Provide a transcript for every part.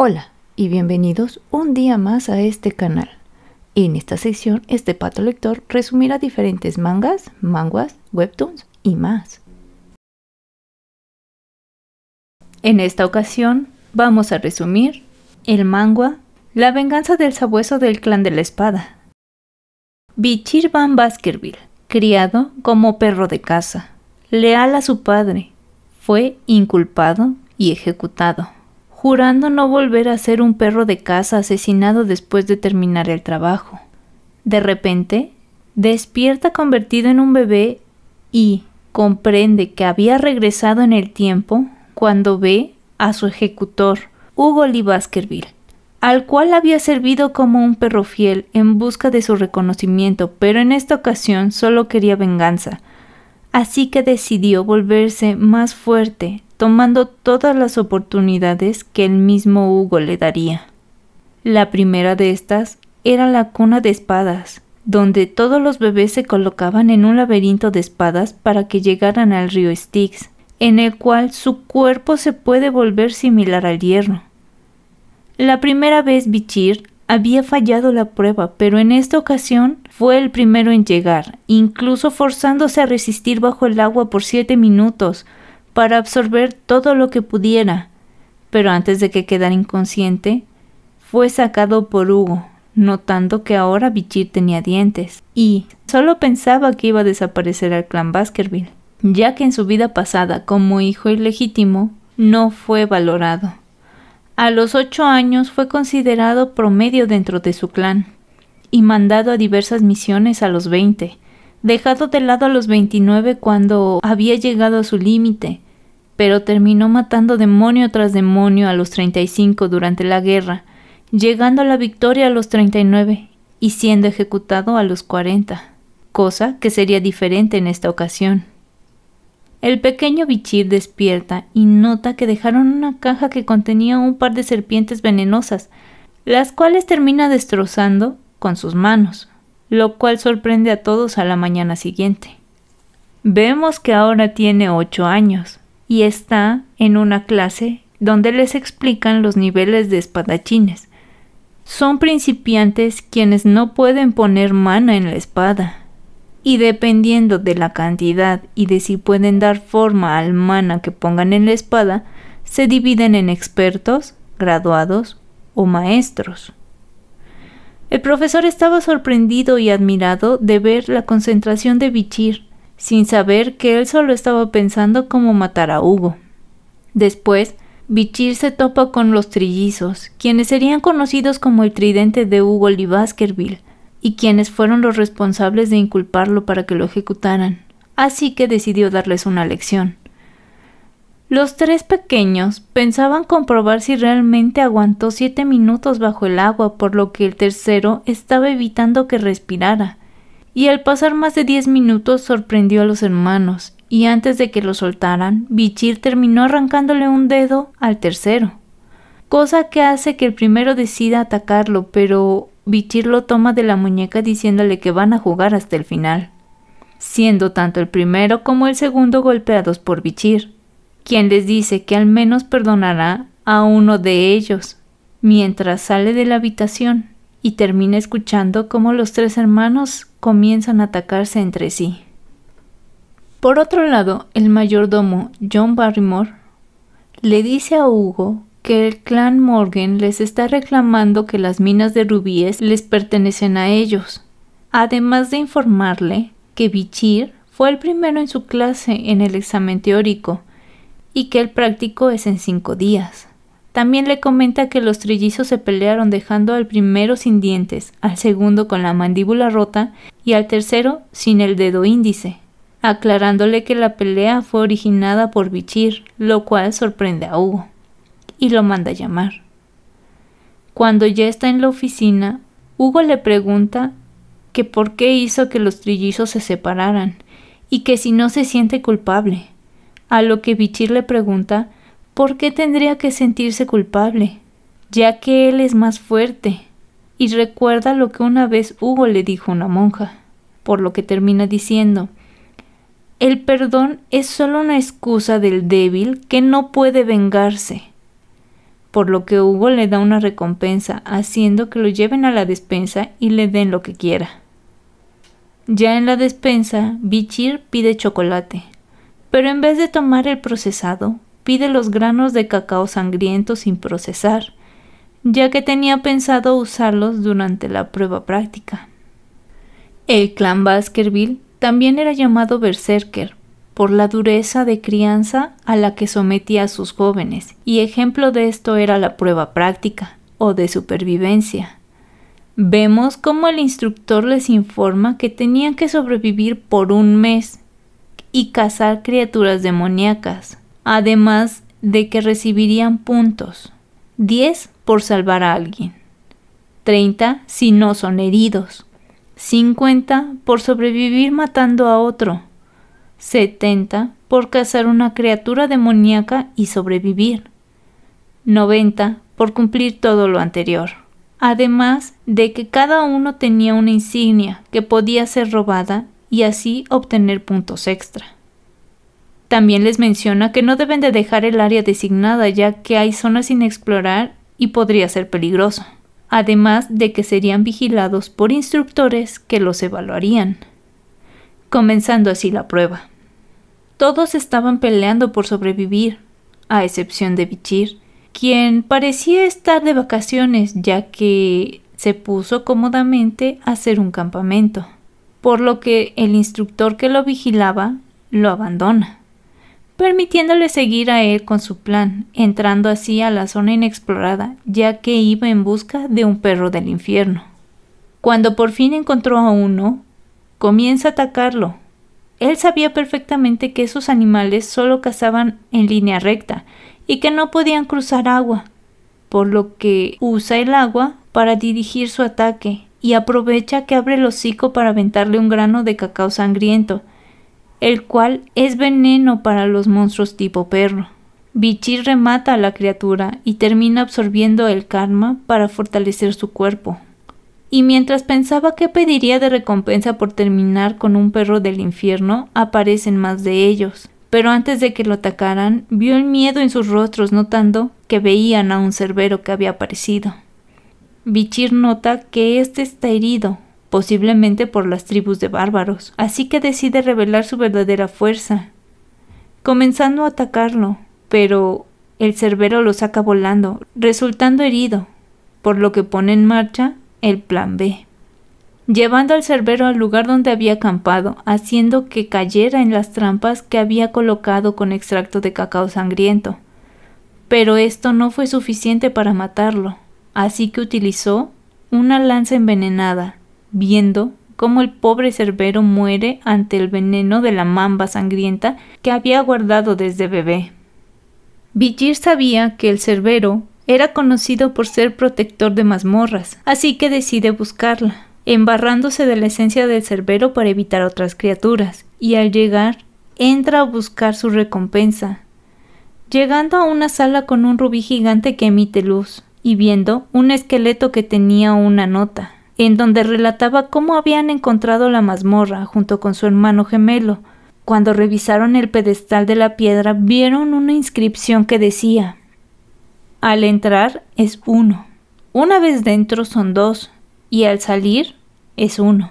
Hola y bienvenidos un día más a este canal. En esta sección, este pato lector resumirá diferentes mangas, manguas, webtoons y más. En esta ocasión, vamos a resumir el mangua La venganza del sabueso del clan de la espada. Bichir Van Baskerville, criado como perro de caza, leal a su padre, fue inculpado y ejecutado jurando no volver a ser un perro de casa asesinado después de terminar el trabajo. De repente, despierta convertido en un bebé y comprende que había regresado en el tiempo cuando ve a su ejecutor, Hugo Lee Baskerville, al cual había servido como un perro fiel en busca de su reconocimiento, pero en esta ocasión solo quería venganza, así que decidió volverse más fuerte, tomando todas las oportunidades que el mismo Hugo le daría. La primera de estas era la cuna de espadas, donde todos los bebés se colocaban en un laberinto de espadas para que llegaran al río Styx, en el cual su cuerpo se puede volver similar al hierro. La primera vez Bichir había fallado la prueba, pero en esta ocasión fue el primero en llegar, incluso forzándose a resistir bajo el agua por siete minutos, para absorber todo lo que pudiera, pero antes de que quedara inconsciente, fue sacado por Hugo, notando que ahora Bichir tenía dientes, y solo pensaba que iba a desaparecer al clan Baskerville, ya que en su vida pasada como hijo ilegítimo no fue valorado. A los ocho años fue considerado promedio dentro de su clan y mandado a diversas misiones a los veinte, dejado de lado a los 29 cuando había llegado a su límite, pero terminó matando demonio tras demonio a los 35 durante la guerra, llegando a la victoria a los 39 y siendo ejecutado a los 40, cosa que sería diferente en esta ocasión. El pequeño Bichir despierta y nota que dejaron una caja que contenía un par de serpientes venenosas, las cuales termina destrozando con sus manos lo cual sorprende a todos a la mañana siguiente. Vemos que ahora tiene 8 años y está en una clase donde les explican los niveles de espadachines. Son principiantes quienes no pueden poner mano en la espada. Y dependiendo de la cantidad y de si pueden dar forma al mana que pongan en la espada, se dividen en expertos, graduados o maestros. El profesor estaba sorprendido y admirado de ver la concentración de Bichir, sin saber que él solo estaba pensando cómo matar a Hugo. Después, Bichir se topa con los trillizos, quienes serían conocidos como el tridente de Hugo y Baskerville, y quienes fueron los responsables de inculparlo para que lo ejecutaran, así que decidió darles una lección. Los tres pequeños pensaban comprobar si realmente aguantó siete minutos bajo el agua, por lo que el tercero estaba evitando que respirara. Y al pasar más de diez minutos sorprendió a los hermanos, y antes de que lo soltaran, Bichir terminó arrancándole un dedo al tercero, cosa que hace que el primero decida atacarlo, pero Bichir lo toma de la muñeca diciéndole que van a jugar hasta el final, siendo tanto el primero como el segundo golpeados por Bichir quien les dice que al menos perdonará a uno de ellos, mientras sale de la habitación y termina escuchando cómo los tres hermanos comienzan a atacarse entre sí. Por otro lado, el mayordomo John Barrymore le dice a Hugo que el clan Morgan les está reclamando que las minas de rubíes les pertenecen a ellos, además de informarle que Bichir fue el primero en su clase en el examen teórico y que el práctico es en cinco días. También le comenta que los trillizos se pelearon dejando al primero sin dientes, al segundo con la mandíbula rota y al tercero sin el dedo índice, aclarándole que la pelea fue originada por Bichir, lo cual sorprende a Hugo, y lo manda a llamar. Cuando ya está en la oficina, Hugo le pregunta que por qué hizo que los trillizos se separaran y que si no se siente culpable a lo que Bichir le pregunta por qué tendría que sentirse culpable, ya que él es más fuerte, y recuerda lo que una vez Hugo le dijo a una monja, por lo que termina diciendo, el perdón es solo una excusa del débil que no puede vengarse, por lo que Hugo le da una recompensa haciendo que lo lleven a la despensa y le den lo que quiera. Ya en la despensa, Bichir pide chocolate, pero en vez de tomar el procesado, pide los granos de cacao sangriento sin procesar, ya que tenía pensado usarlos durante la prueba práctica. El clan Baskerville también era llamado Berserker por la dureza de crianza a la que sometía a sus jóvenes, y ejemplo de esto era la prueba práctica o de supervivencia. Vemos cómo el instructor les informa que tenían que sobrevivir por un mes y cazar criaturas demoníacas, además de que recibirían puntos. 10 por salvar a alguien. 30 si no son heridos. 50 por sobrevivir matando a otro. 70 por cazar una criatura demoníaca y sobrevivir. 90 por cumplir todo lo anterior. Además de que cada uno tenía una insignia que podía ser robada y así obtener puntos extra. También les menciona que no deben de dejar el área designada ya que hay zonas sin explorar y podría ser peligroso, además de que serían vigilados por instructores que los evaluarían, comenzando así la prueba. Todos estaban peleando por sobrevivir, a excepción de Vichir, quien parecía estar de vacaciones ya que se puso cómodamente a hacer un campamento por lo que el instructor que lo vigilaba lo abandona, permitiéndole seguir a él con su plan, entrando así a la zona inexplorada, ya que iba en busca de un perro del infierno. Cuando por fin encontró a uno, comienza a atacarlo. Él sabía perfectamente que esos animales solo cazaban en línea recta y que no podían cruzar agua, por lo que usa el agua para dirigir su ataque y aprovecha que abre el hocico para aventarle un grano de cacao sangriento, el cual es veneno para los monstruos tipo perro. Vichy remata a la criatura y termina absorbiendo el karma para fortalecer su cuerpo. Y mientras pensaba qué pediría de recompensa por terminar con un perro del infierno, aparecen más de ellos. Pero antes de que lo atacaran, vio el miedo en sus rostros notando que veían a un cerbero que había aparecido. Vichir nota que éste está herido, posiblemente por las tribus de bárbaros, así que decide revelar su verdadera fuerza, comenzando a atacarlo, pero el cerbero lo saca volando, resultando herido, por lo que pone en marcha el plan B, llevando al cerbero al lugar donde había acampado, haciendo que cayera en las trampas que había colocado con extracto de cacao sangriento. Pero esto no fue suficiente para matarlo, así que utilizó una lanza envenenada, viendo cómo el pobre Cerbero muere ante el veneno de la mamba sangrienta que había guardado desde bebé. Villir sabía que el Cerbero era conocido por ser protector de mazmorras, así que decide buscarla, embarrándose de la esencia del Cerbero para evitar otras criaturas, y al llegar entra a buscar su recompensa, llegando a una sala con un rubí gigante que emite luz viendo un esqueleto que tenía una nota, en donde relataba cómo habían encontrado la mazmorra junto con su hermano gemelo. Cuando revisaron el pedestal de la piedra vieron una inscripción que decía Al entrar es uno. Una vez dentro son dos y al salir es uno.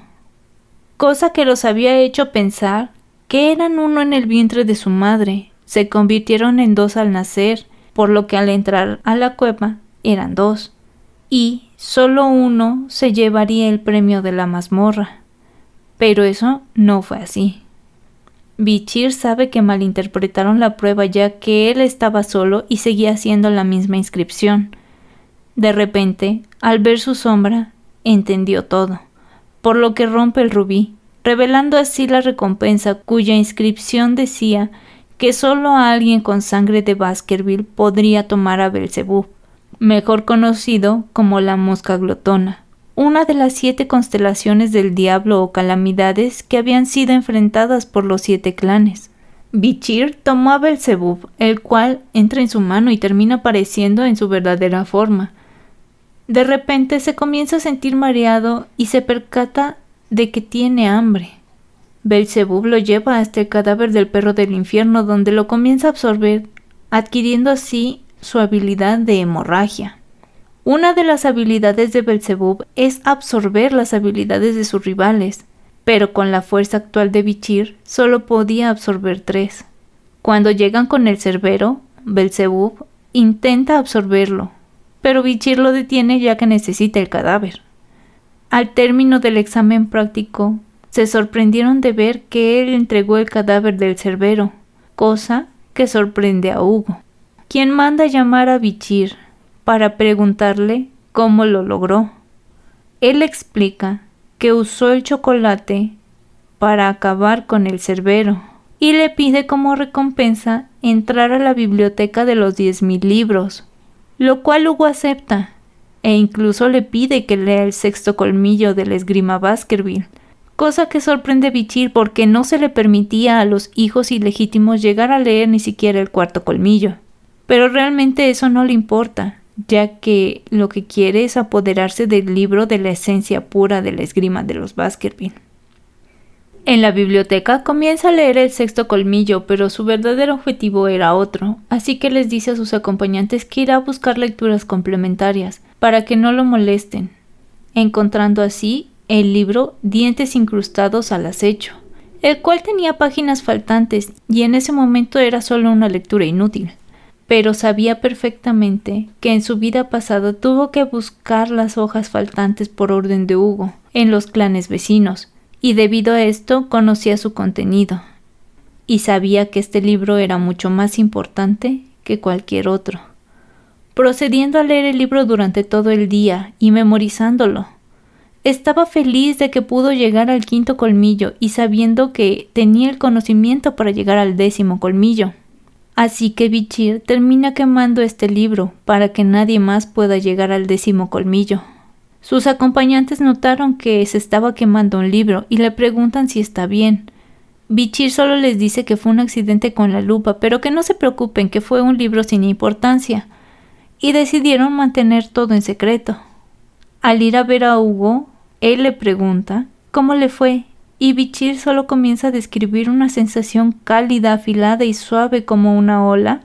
Cosa que los había hecho pensar que eran uno en el vientre de su madre. Se convirtieron en dos al nacer, por lo que al entrar a la cueva eran dos, y solo uno se llevaría el premio de la mazmorra. Pero eso no fue así. Bichir sabe que malinterpretaron la prueba ya que él estaba solo y seguía haciendo la misma inscripción. De repente, al ver su sombra, entendió todo, por lo que rompe el rubí, revelando así la recompensa cuya inscripción decía que solo alguien con sangre de Baskerville podría tomar a Belzebub mejor conocido como la mosca glotona, una de las siete constelaciones del diablo o calamidades que habían sido enfrentadas por los siete clanes. Bichir tomó a Belzebub, el cual entra en su mano y termina apareciendo en su verdadera forma. De repente se comienza a sentir mareado y se percata de que tiene hambre. Belzebub lo lleva hasta el cadáver del perro del infierno donde lo comienza a absorber, adquiriendo así su habilidad de hemorragia. Una de las habilidades de Belzebub es absorber las habilidades de sus rivales, pero con la fuerza actual de Vichir solo podía absorber tres. Cuando llegan con el Cerbero, Belzebub intenta absorberlo, pero Vichir lo detiene ya que necesita el cadáver. Al término del examen práctico, se sorprendieron de ver que él entregó el cadáver del Cerbero, cosa que sorprende a Hugo quien manda llamar a Bichir para preguntarle cómo lo logró. Él explica que usó el chocolate para acabar con el cerbero y le pide como recompensa entrar a la biblioteca de los 10.000 libros, lo cual Hugo acepta e incluso le pide que lea el sexto colmillo de la esgrima Baskerville, cosa que sorprende a Bichir porque no se le permitía a los hijos ilegítimos llegar a leer ni siquiera el cuarto colmillo. Pero realmente eso no le importa, ya que lo que quiere es apoderarse del libro de la esencia pura de la esgrima de los Baskerville. En la biblioteca comienza a leer el sexto colmillo, pero su verdadero objetivo era otro, así que les dice a sus acompañantes que irá a buscar lecturas complementarias, para que no lo molesten, encontrando así el libro Dientes incrustados al acecho, el cual tenía páginas faltantes y en ese momento era solo una lectura inútil pero sabía perfectamente que en su vida pasada tuvo que buscar las hojas faltantes por orden de Hugo en los clanes vecinos, y debido a esto conocía su contenido, y sabía que este libro era mucho más importante que cualquier otro, procediendo a leer el libro durante todo el día y memorizándolo. Estaba feliz de que pudo llegar al quinto colmillo y sabiendo que tenía el conocimiento para llegar al décimo colmillo. Así que Vichir termina quemando este libro para que nadie más pueda llegar al décimo colmillo. Sus acompañantes notaron que se estaba quemando un libro y le preguntan si está bien. Vichir solo les dice que fue un accidente con la lupa, pero que no se preocupen, que fue un libro sin importancia. Y decidieron mantener todo en secreto. Al ir a ver a Hugo, él le pregunta cómo le fue y Bichir solo comienza a describir una sensación cálida, afilada y suave como una ola,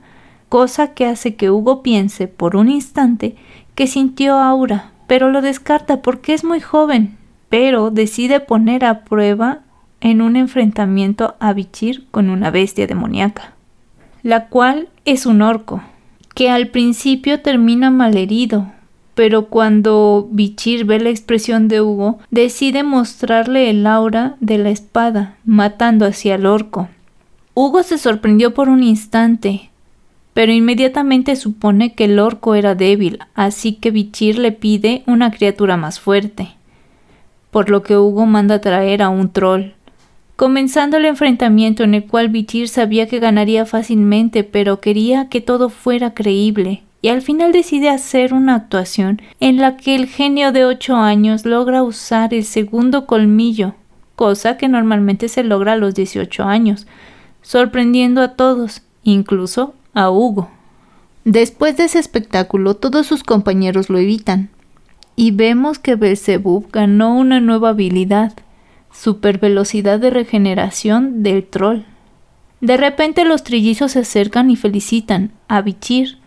cosa que hace que Hugo piense por un instante que sintió aura, pero lo descarta porque es muy joven, pero decide poner a prueba en un enfrentamiento a Bichir con una bestia demoníaca, la cual es un orco, que al principio termina malherido, pero cuando Bichir ve la expresión de Hugo, decide mostrarle el aura de la espada, matando hacia el orco. Hugo se sorprendió por un instante, pero inmediatamente supone que el orco era débil, así que Bichir le pide una criatura más fuerte, por lo que Hugo manda traer a un troll. Comenzando el enfrentamiento en el cual Bichir sabía que ganaría fácilmente, pero quería que todo fuera creíble y al final decide hacer una actuación en la que el genio de 8 años logra usar el segundo colmillo, cosa que normalmente se logra a los 18 años, sorprendiendo a todos, incluso a Hugo. Después de ese espectáculo, todos sus compañeros lo evitan, y vemos que Belzebub ganó una nueva habilidad, supervelocidad de regeneración del troll. De repente los trillizos se acercan y felicitan a Bichir,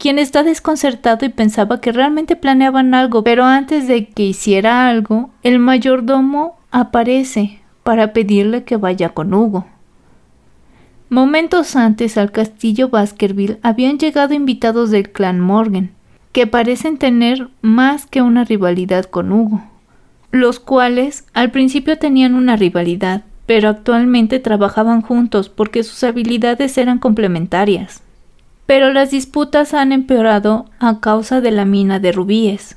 quien está desconcertado y pensaba que realmente planeaban algo, pero antes de que hiciera algo, el mayordomo aparece para pedirle que vaya con Hugo. Momentos antes al castillo Baskerville habían llegado invitados del clan Morgan, que parecen tener más que una rivalidad con Hugo, los cuales al principio tenían una rivalidad, pero actualmente trabajaban juntos porque sus habilidades eran complementarias pero las disputas han empeorado a causa de la mina de rubíes.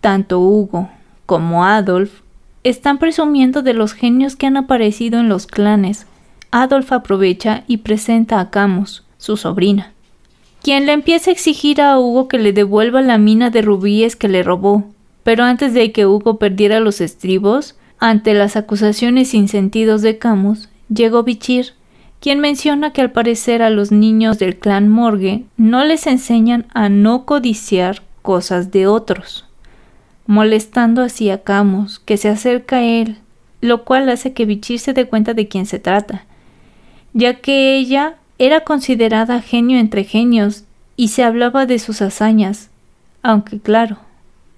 Tanto Hugo como Adolf están presumiendo de los genios que han aparecido en los clanes. Adolf aprovecha y presenta a Camus, su sobrina, quien le empieza a exigir a Hugo que le devuelva la mina de rubíes que le robó. Pero antes de que Hugo perdiera los estribos, ante las acusaciones sin sentidos de Camus, llegó Vichir quien menciona que al parecer a los niños del clan Morgue no les enseñan a no codiciar cosas de otros, molestando así a Camus, que se acerca a él, lo cual hace que Bichir se dé cuenta de quién se trata, ya que ella era considerada genio entre genios y se hablaba de sus hazañas, aunque claro,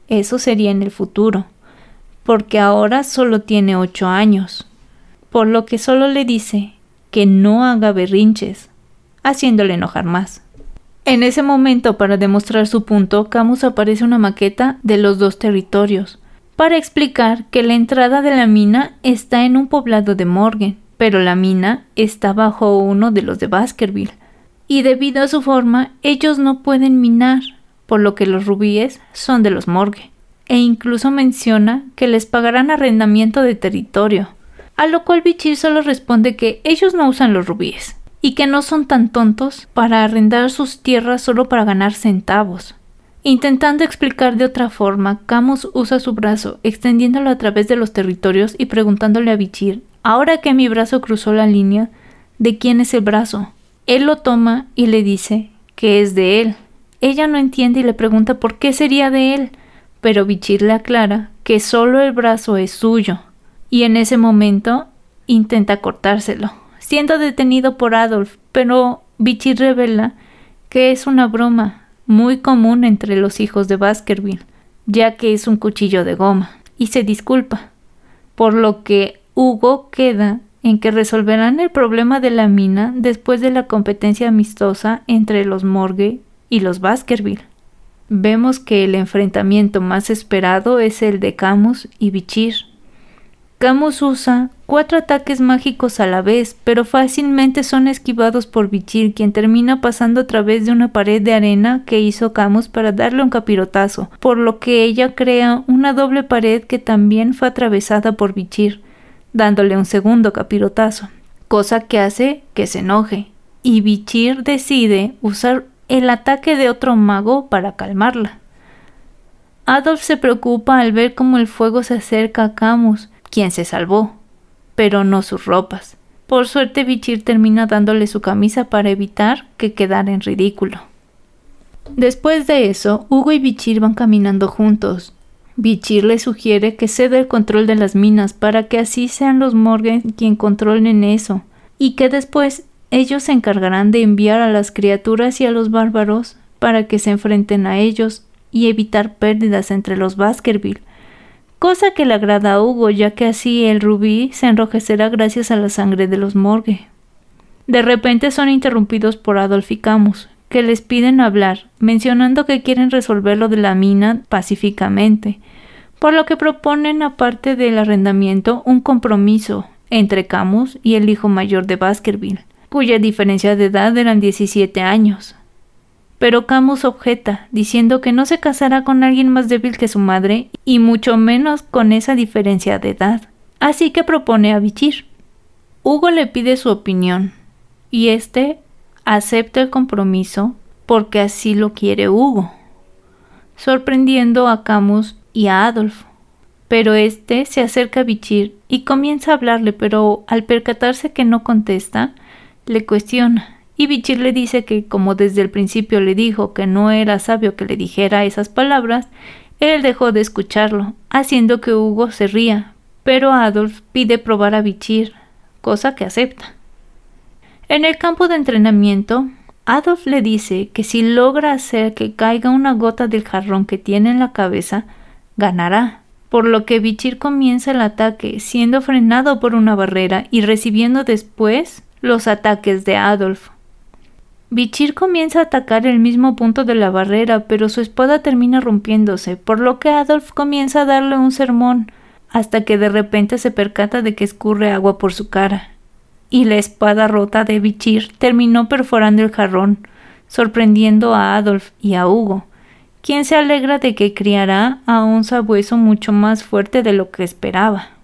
eso sería en el futuro, porque ahora solo tiene ocho años, por lo que solo le dice que no haga berrinches, haciéndole enojar más. En ese momento, para demostrar su punto, Camus aparece una maqueta de los dos territorios, para explicar que la entrada de la mina está en un poblado de Morgan, pero la mina está bajo uno de los de Baskerville, y debido a su forma, ellos no pueden minar, por lo que los rubíes son de los Morgue, e incluso menciona que les pagarán arrendamiento de territorio a lo cual Vichir solo responde que ellos no usan los rubíes y que no son tan tontos para arrendar sus tierras solo para ganar centavos. Intentando explicar de otra forma, Camus usa su brazo, extendiéndolo a través de los territorios y preguntándole a Vichir, ahora que mi brazo cruzó la línea, ¿de quién es el brazo? Él lo toma y le dice que es de él. Ella no entiende y le pregunta por qué sería de él, pero Vichir le aclara que solo el brazo es suyo y en ese momento intenta cortárselo, siendo detenido por Adolf, pero Vichir revela que es una broma muy común entre los hijos de Baskerville, ya que es un cuchillo de goma, y se disculpa, por lo que Hugo queda en que resolverán el problema de la mina después de la competencia amistosa entre los Morgue y los Baskerville. Vemos que el enfrentamiento más esperado es el de Camus y Bichir, Camus usa cuatro ataques mágicos a la vez, pero fácilmente son esquivados por Vichir, quien termina pasando a través de una pared de arena que hizo Camus para darle un capirotazo, por lo que ella crea una doble pared que también fue atravesada por Vichir, dándole un segundo capirotazo, cosa que hace que se enoje, y Vichir decide usar el ataque de otro mago para calmarla. Adolf se preocupa al ver cómo el fuego se acerca a Camus, quien se salvó, pero no sus ropas. Por suerte Vichir termina dándole su camisa para evitar que quedara en ridículo. Después de eso, Hugo y Vichir van caminando juntos. Vichir le sugiere que ceda el control de las minas para que así sean los Morgan quien controlen eso, y que después ellos se encargarán de enviar a las criaturas y a los bárbaros para que se enfrenten a ellos y evitar pérdidas entre los Baskerville, cosa que le agrada a Hugo, ya que así el rubí se enrojecerá gracias a la sangre de los morgue. De repente son interrumpidos por Adolf y Camus, que les piden hablar, mencionando que quieren resolver lo de la mina pacíficamente, por lo que proponen, aparte del arrendamiento, un compromiso entre Camus y el hijo mayor de Baskerville, cuya diferencia de edad eran 17 años. Pero Camus objeta, diciendo que no se casará con alguien más débil que su madre, y mucho menos con esa diferencia de edad. Así que propone a Bichir. Hugo le pide su opinión, y este acepta el compromiso porque así lo quiere Hugo, sorprendiendo a Camus y a Adolfo. Pero este se acerca a Bichir y comienza a hablarle, pero al percatarse que no contesta, le cuestiona y Bichir le dice que como desde el principio le dijo que no era sabio que le dijera esas palabras, él dejó de escucharlo, haciendo que Hugo se ría, pero Adolf pide probar a Bichir, cosa que acepta. En el campo de entrenamiento, Adolf le dice que si logra hacer que caiga una gota del jarrón que tiene en la cabeza, ganará, por lo que Vichir comienza el ataque siendo frenado por una barrera y recibiendo después los ataques de Adolf, Bichir comienza a atacar el mismo punto de la barrera, pero su espada termina rompiéndose, por lo que Adolf comienza a darle un sermón, hasta que de repente se percata de que escurre agua por su cara. Y la espada rota de Vichir terminó perforando el jarrón, sorprendiendo a Adolf y a Hugo, quien se alegra de que criará a un sabueso mucho más fuerte de lo que esperaba.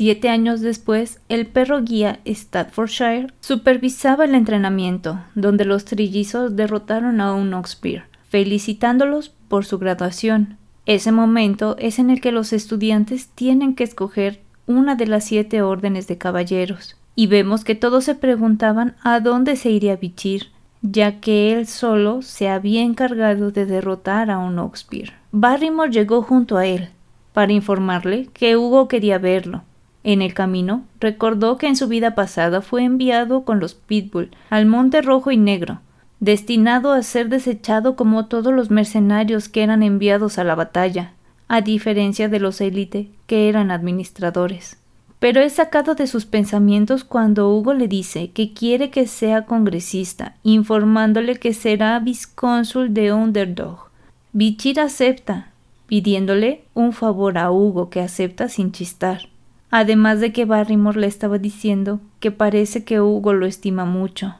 Siete años después, el perro guía Staffordshire supervisaba el entrenamiento, donde los trillizos derrotaron a un Oxpear, felicitándolos por su graduación. Ese momento es en el que los estudiantes tienen que escoger una de las siete órdenes de caballeros, y vemos que todos se preguntaban a dónde se iría Bichir, ya que él solo se había encargado de derrotar a un Oxpear. Barrymore llegó junto a él para informarle que Hugo quería verlo, en el camino, recordó que en su vida pasada fue enviado con los Pitbull al Monte Rojo y Negro, destinado a ser desechado como todos los mercenarios que eran enviados a la batalla, a diferencia de los élite que eran administradores. Pero es sacado de sus pensamientos cuando Hugo le dice que quiere que sea congresista, informándole que será viscónsul de Underdog. Bichir acepta, pidiéndole un favor a Hugo que acepta sin chistar además de que Barrymore le estaba diciendo que parece que Hugo lo estima mucho,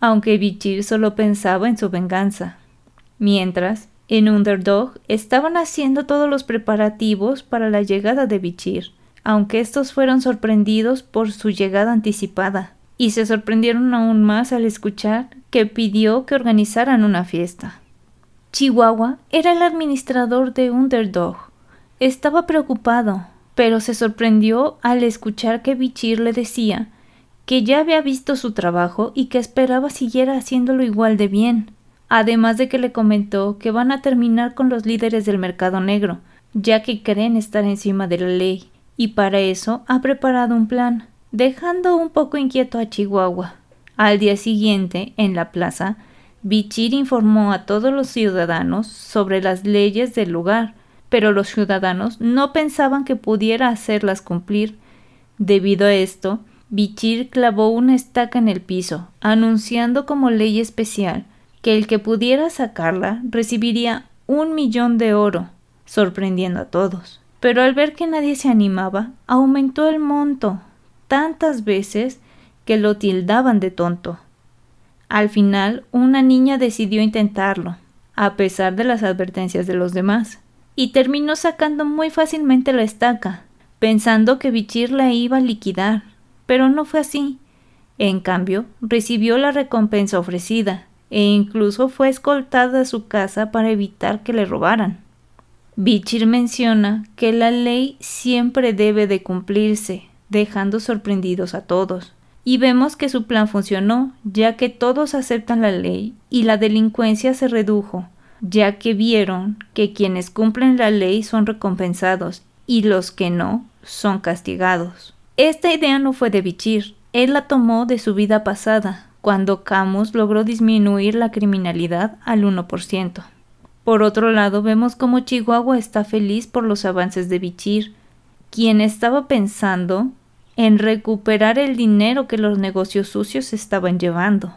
aunque Bichir solo pensaba en su venganza. Mientras, en Underdog estaban haciendo todos los preparativos para la llegada de Bichir, aunque estos fueron sorprendidos por su llegada anticipada, y se sorprendieron aún más al escuchar que pidió que organizaran una fiesta. Chihuahua era el administrador de Underdog. Estaba preocupado, pero se sorprendió al escuchar que Bichir le decía que ya había visto su trabajo y que esperaba siguiera haciéndolo igual de bien, además de que le comentó que van a terminar con los líderes del mercado negro, ya que creen estar encima de la ley, y para eso ha preparado un plan, dejando un poco inquieto a Chihuahua. Al día siguiente, en la plaza, Bichir informó a todos los ciudadanos sobre las leyes del lugar, pero los ciudadanos no pensaban que pudiera hacerlas cumplir. Debido a esto, Bichir clavó una estaca en el piso, anunciando como ley especial que el que pudiera sacarla recibiría un millón de oro, sorprendiendo a todos. Pero al ver que nadie se animaba, aumentó el monto tantas veces que lo tildaban de tonto. Al final, una niña decidió intentarlo, a pesar de las advertencias de los demás y terminó sacando muy fácilmente la estaca, pensando que Vichir la iba a liquidar, pero no fue así. En cambio, recibió la recompensa ofrecida, e incluso fue escoltada a su casa para evitar que le robaran. Vichir menciona que la ley siempre debe de cumplirse, dejando sorprendidos a todos. Y vemos que su plan funcionó, ya que todos aceptan la ley y la delincuencia se redujo, ya que vieron que quienes cumplen la ley son recompensados y los que no son castigados. Esta idea no fue de Bichir, él la tomó de su vida pasada, cuando Camus logró disminuir la criminalidad al 1%. Por otro lado, vemos cómo Chihuahua está feliz por los avances de Bichir, quien estaba pensando en recuperar el dinero que los negocios sucios estaban llevando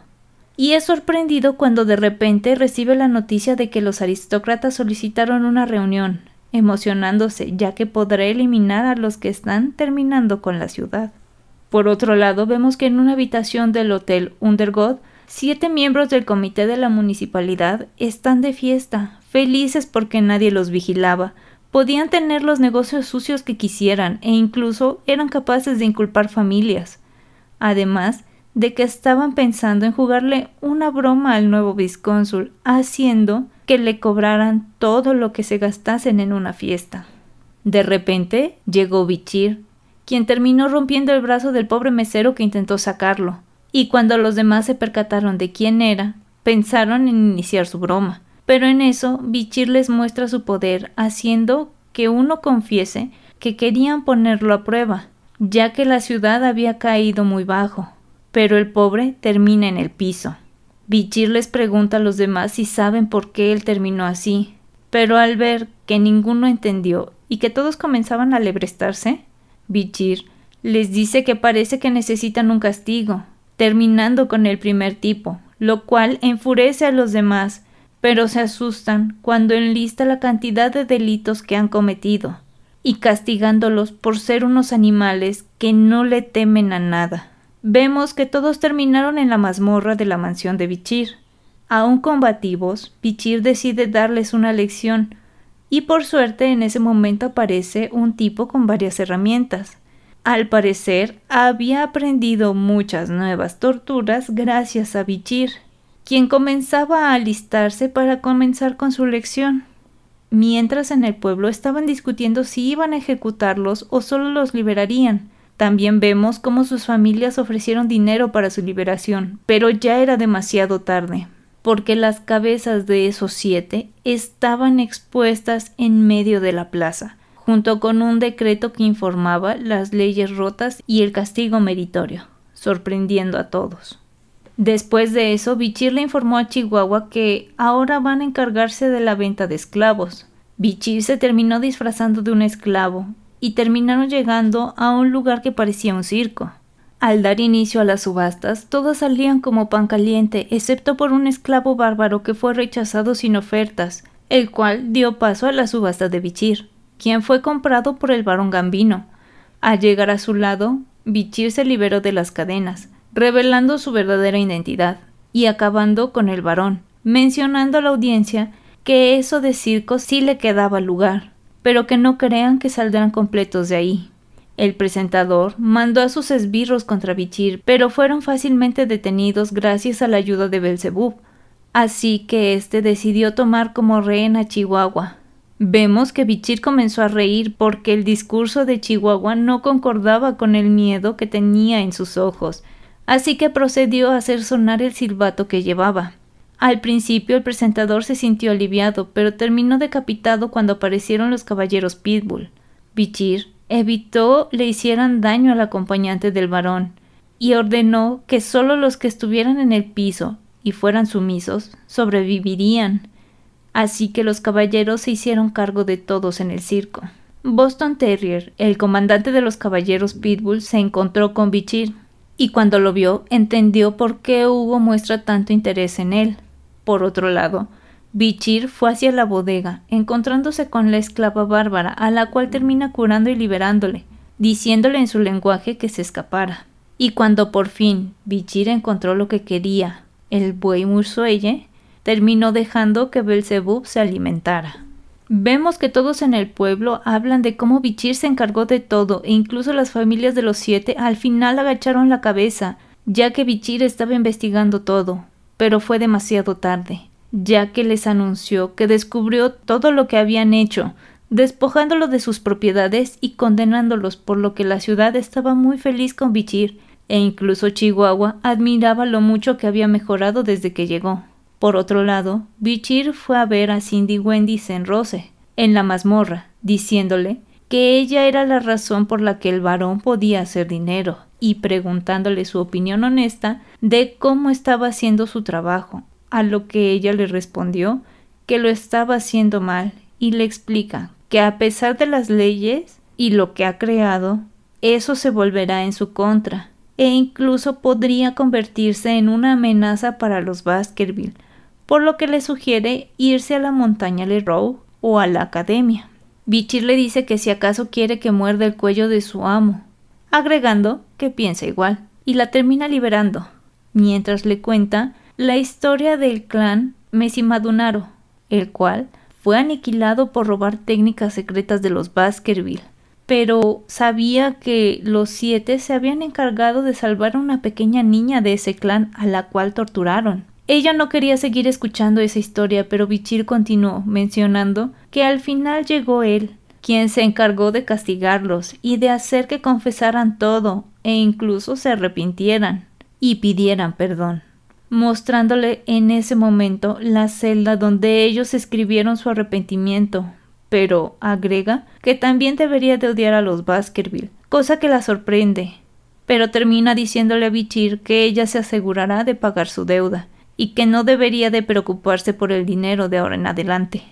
y es sorprendido cuando de repente recibe la noticia de que los aristócratas solicitaron una reunión, emocionándose ya que podrá eliminar a los que están terminando con la ciudad. Por otro lado, vemos que en una habitación del Hotel Undergod, siete miembros del comité de la municipalidad están de fiesta, felices porque nadie los vigilaba, podían tener los negocios sucios que quisieran e incluso eran capaces de inculpar familias. Además, de que estaban pensando en jugarle una broma al nuevo viscónsul, haciendo que le cobraran todo lo que se gastasen en una fiesta. De repente llegó Bichir, quien terminó rompiendo el brazo del pobre mesero que intentó sacarlo, y cuando los demás se percataron de quién era, pensaron en iniciar su broma. Pero en eso, Bichir les muestra su poder, haciendo que uno confiese que querían ponerlo a prueba, ya que la ciudad había caído muy bajo pero el pobre termina en el piso. Bichir les pregunta a los demás si saben por qué él terminó así, pero al ver que ninguno entendió y que todos comenzaban a lebrestarse, Bichir les dice que parece que necesitan un castigo, terminando con el primer tipo, lo cual enfurece a los demás, pero se asustan cuando enlista la cantidad de delitos que han cometido, y castigándolos por ser unos animales que no le temen a nada. Vemos que todos terminaron en la mazmorra de la mansión de Bichir. Aún combativos, Bichir decide darles una lección, y por suerte en ese momento aparece un tipo con varias herramientas. Al parecer, había aprendido muchas nuevas torturas gracias a Bichir, quien comenzaba a alistarse para comenzar con su lección. Mientras en el pueblo estaban discutiendo si iban a ejecutarlos o solo los liberarían, también vemos cómo sus familias ofrecieron dinero para su liberación, pero ya era demasiado tarde, porque las cabezas de esos siete estaban expuestas en medio de la plaza, junto con un decreto que informaba las leyes rotas y el castigo meritorio, sorprendiendo a todos. Después de eso, Bichir le informó a Chihuahua que ahora van a encargarse de la venta de esclavos. Bichir se terminó disfrazando de un esclavo y terminaron llegando a un lugar que parecía un circo. Al dar inicio a las subastas, todas salían como pan caliente, excepto por un esclavo bárbaro que fue rechazado sin ofertas, el cual dio paso a la subasta de Bichir, quien fue comprado por el barón Gambino. Al llegar a su lado, Bichir se liberó de las cadenas, revelando su verdadera identidad, y acabando con el varón, mencionando a la audiencia que eso de circo sí le quedaba lugar pero que no crean que saldrán completos de ahí. El presentador mandó a sus esbirros contra Vichir, pero fueron fácilmente detenidos gracias a la ayuda de Belzebub, así que éste decidió tomar como rehén a Chihuahua. Vemos que Vichir comenzó a reír porque el discurso de Chihuahua no concordaba con el miedo que tenía en sus ojos, así que procedió a hacer sonar el silbato que llevaba. Al principio el presentador se sintió aliviado, pero terminó decapitado cuando aparecieron los caballeros Pitbull. Bichir evitó le hicieran daño al acompañante del varón y ordenó que solo los que estuvieran en el piso y fueran sumisos sobrevivirían. Así que los caballeros se hicieron cargo de todos en el circo. Boston Terrier, el comandante de los caballeros Pitbull, se encontró con Bichir y cuando lo vio entendió por qué hubo muestra tanto interés en él. Por otro lado, Bichir fue hacia la bodega, encontrándose con la esclava bárbara, a la cual termina curando y liberándole, diciéndole en su lenguaje que se escapara. Y cuando por fin Bichir encontró lo que quería, el buey Mursuelle, terminó dejando que Belzebub se alimentara. Vemos que todos en el pueblo hablan de cómo Bichir se encargó de todo e incluso las familias de los siete al final agacharon la cabeza, ya que Bichir estaba investigando todo, pero fue demasiado tarde, ya que les anunció que descubrió todo lo que habían hecho, despojándolo de sus propiedades y condenándolos, por lo que la ciudad estaba muy feliz con Bichir, e incluso Chihuahua admiraba lo mucho que había mejorado desde que llegó. Por otro lado, Bichir fue a ver a Cindy Wendy en Rose, en la mazmorra, diciéndole que ella era la razón por la que el varón podía hacer dinero, y preguntándole su opinión honesta de cómo estaba haciendo su trabajo, a lo que ella le respondió que lo estaba haciendo mal y le explica que a pesar de las leyes y lo que ha creado, eso se volverá en su contra e incluso podría convertirse en una amenaza para los Baskerville, por lo que le sugiere irse a la montaña Leroux o a la academia. Bichir le dice que si acaso quiere que muerda el cuello de su amo, agregando que piensa igual, y la termina liberando, mientras le cuenta la historia del clan Madunaro, el cual fue aniquilado por robar técnicas secretas de los Baskerville, pero sabía que los siete se habían encargado de salvar a una pequeña niña de ese clan a la cual torturaron. Ella no quería seguir escuchando esa historia, pero Bichir continuó mencionando que al final llegó él, quien se encargó de castigarlos y de hacer que confesaran todo e incluso se arrepintieran y pidieran perdón, mostrándole en ese momento la celda donde ellos escribieron su arrepentimiento, pero agrega que también debería de odiar a los Baskerville, cosa que la sorprende, pero termina diciéndole a Vichir que ella se asegurará de pagar su deuda y que no debería de preocuparse por el dinero de ahora en adelante.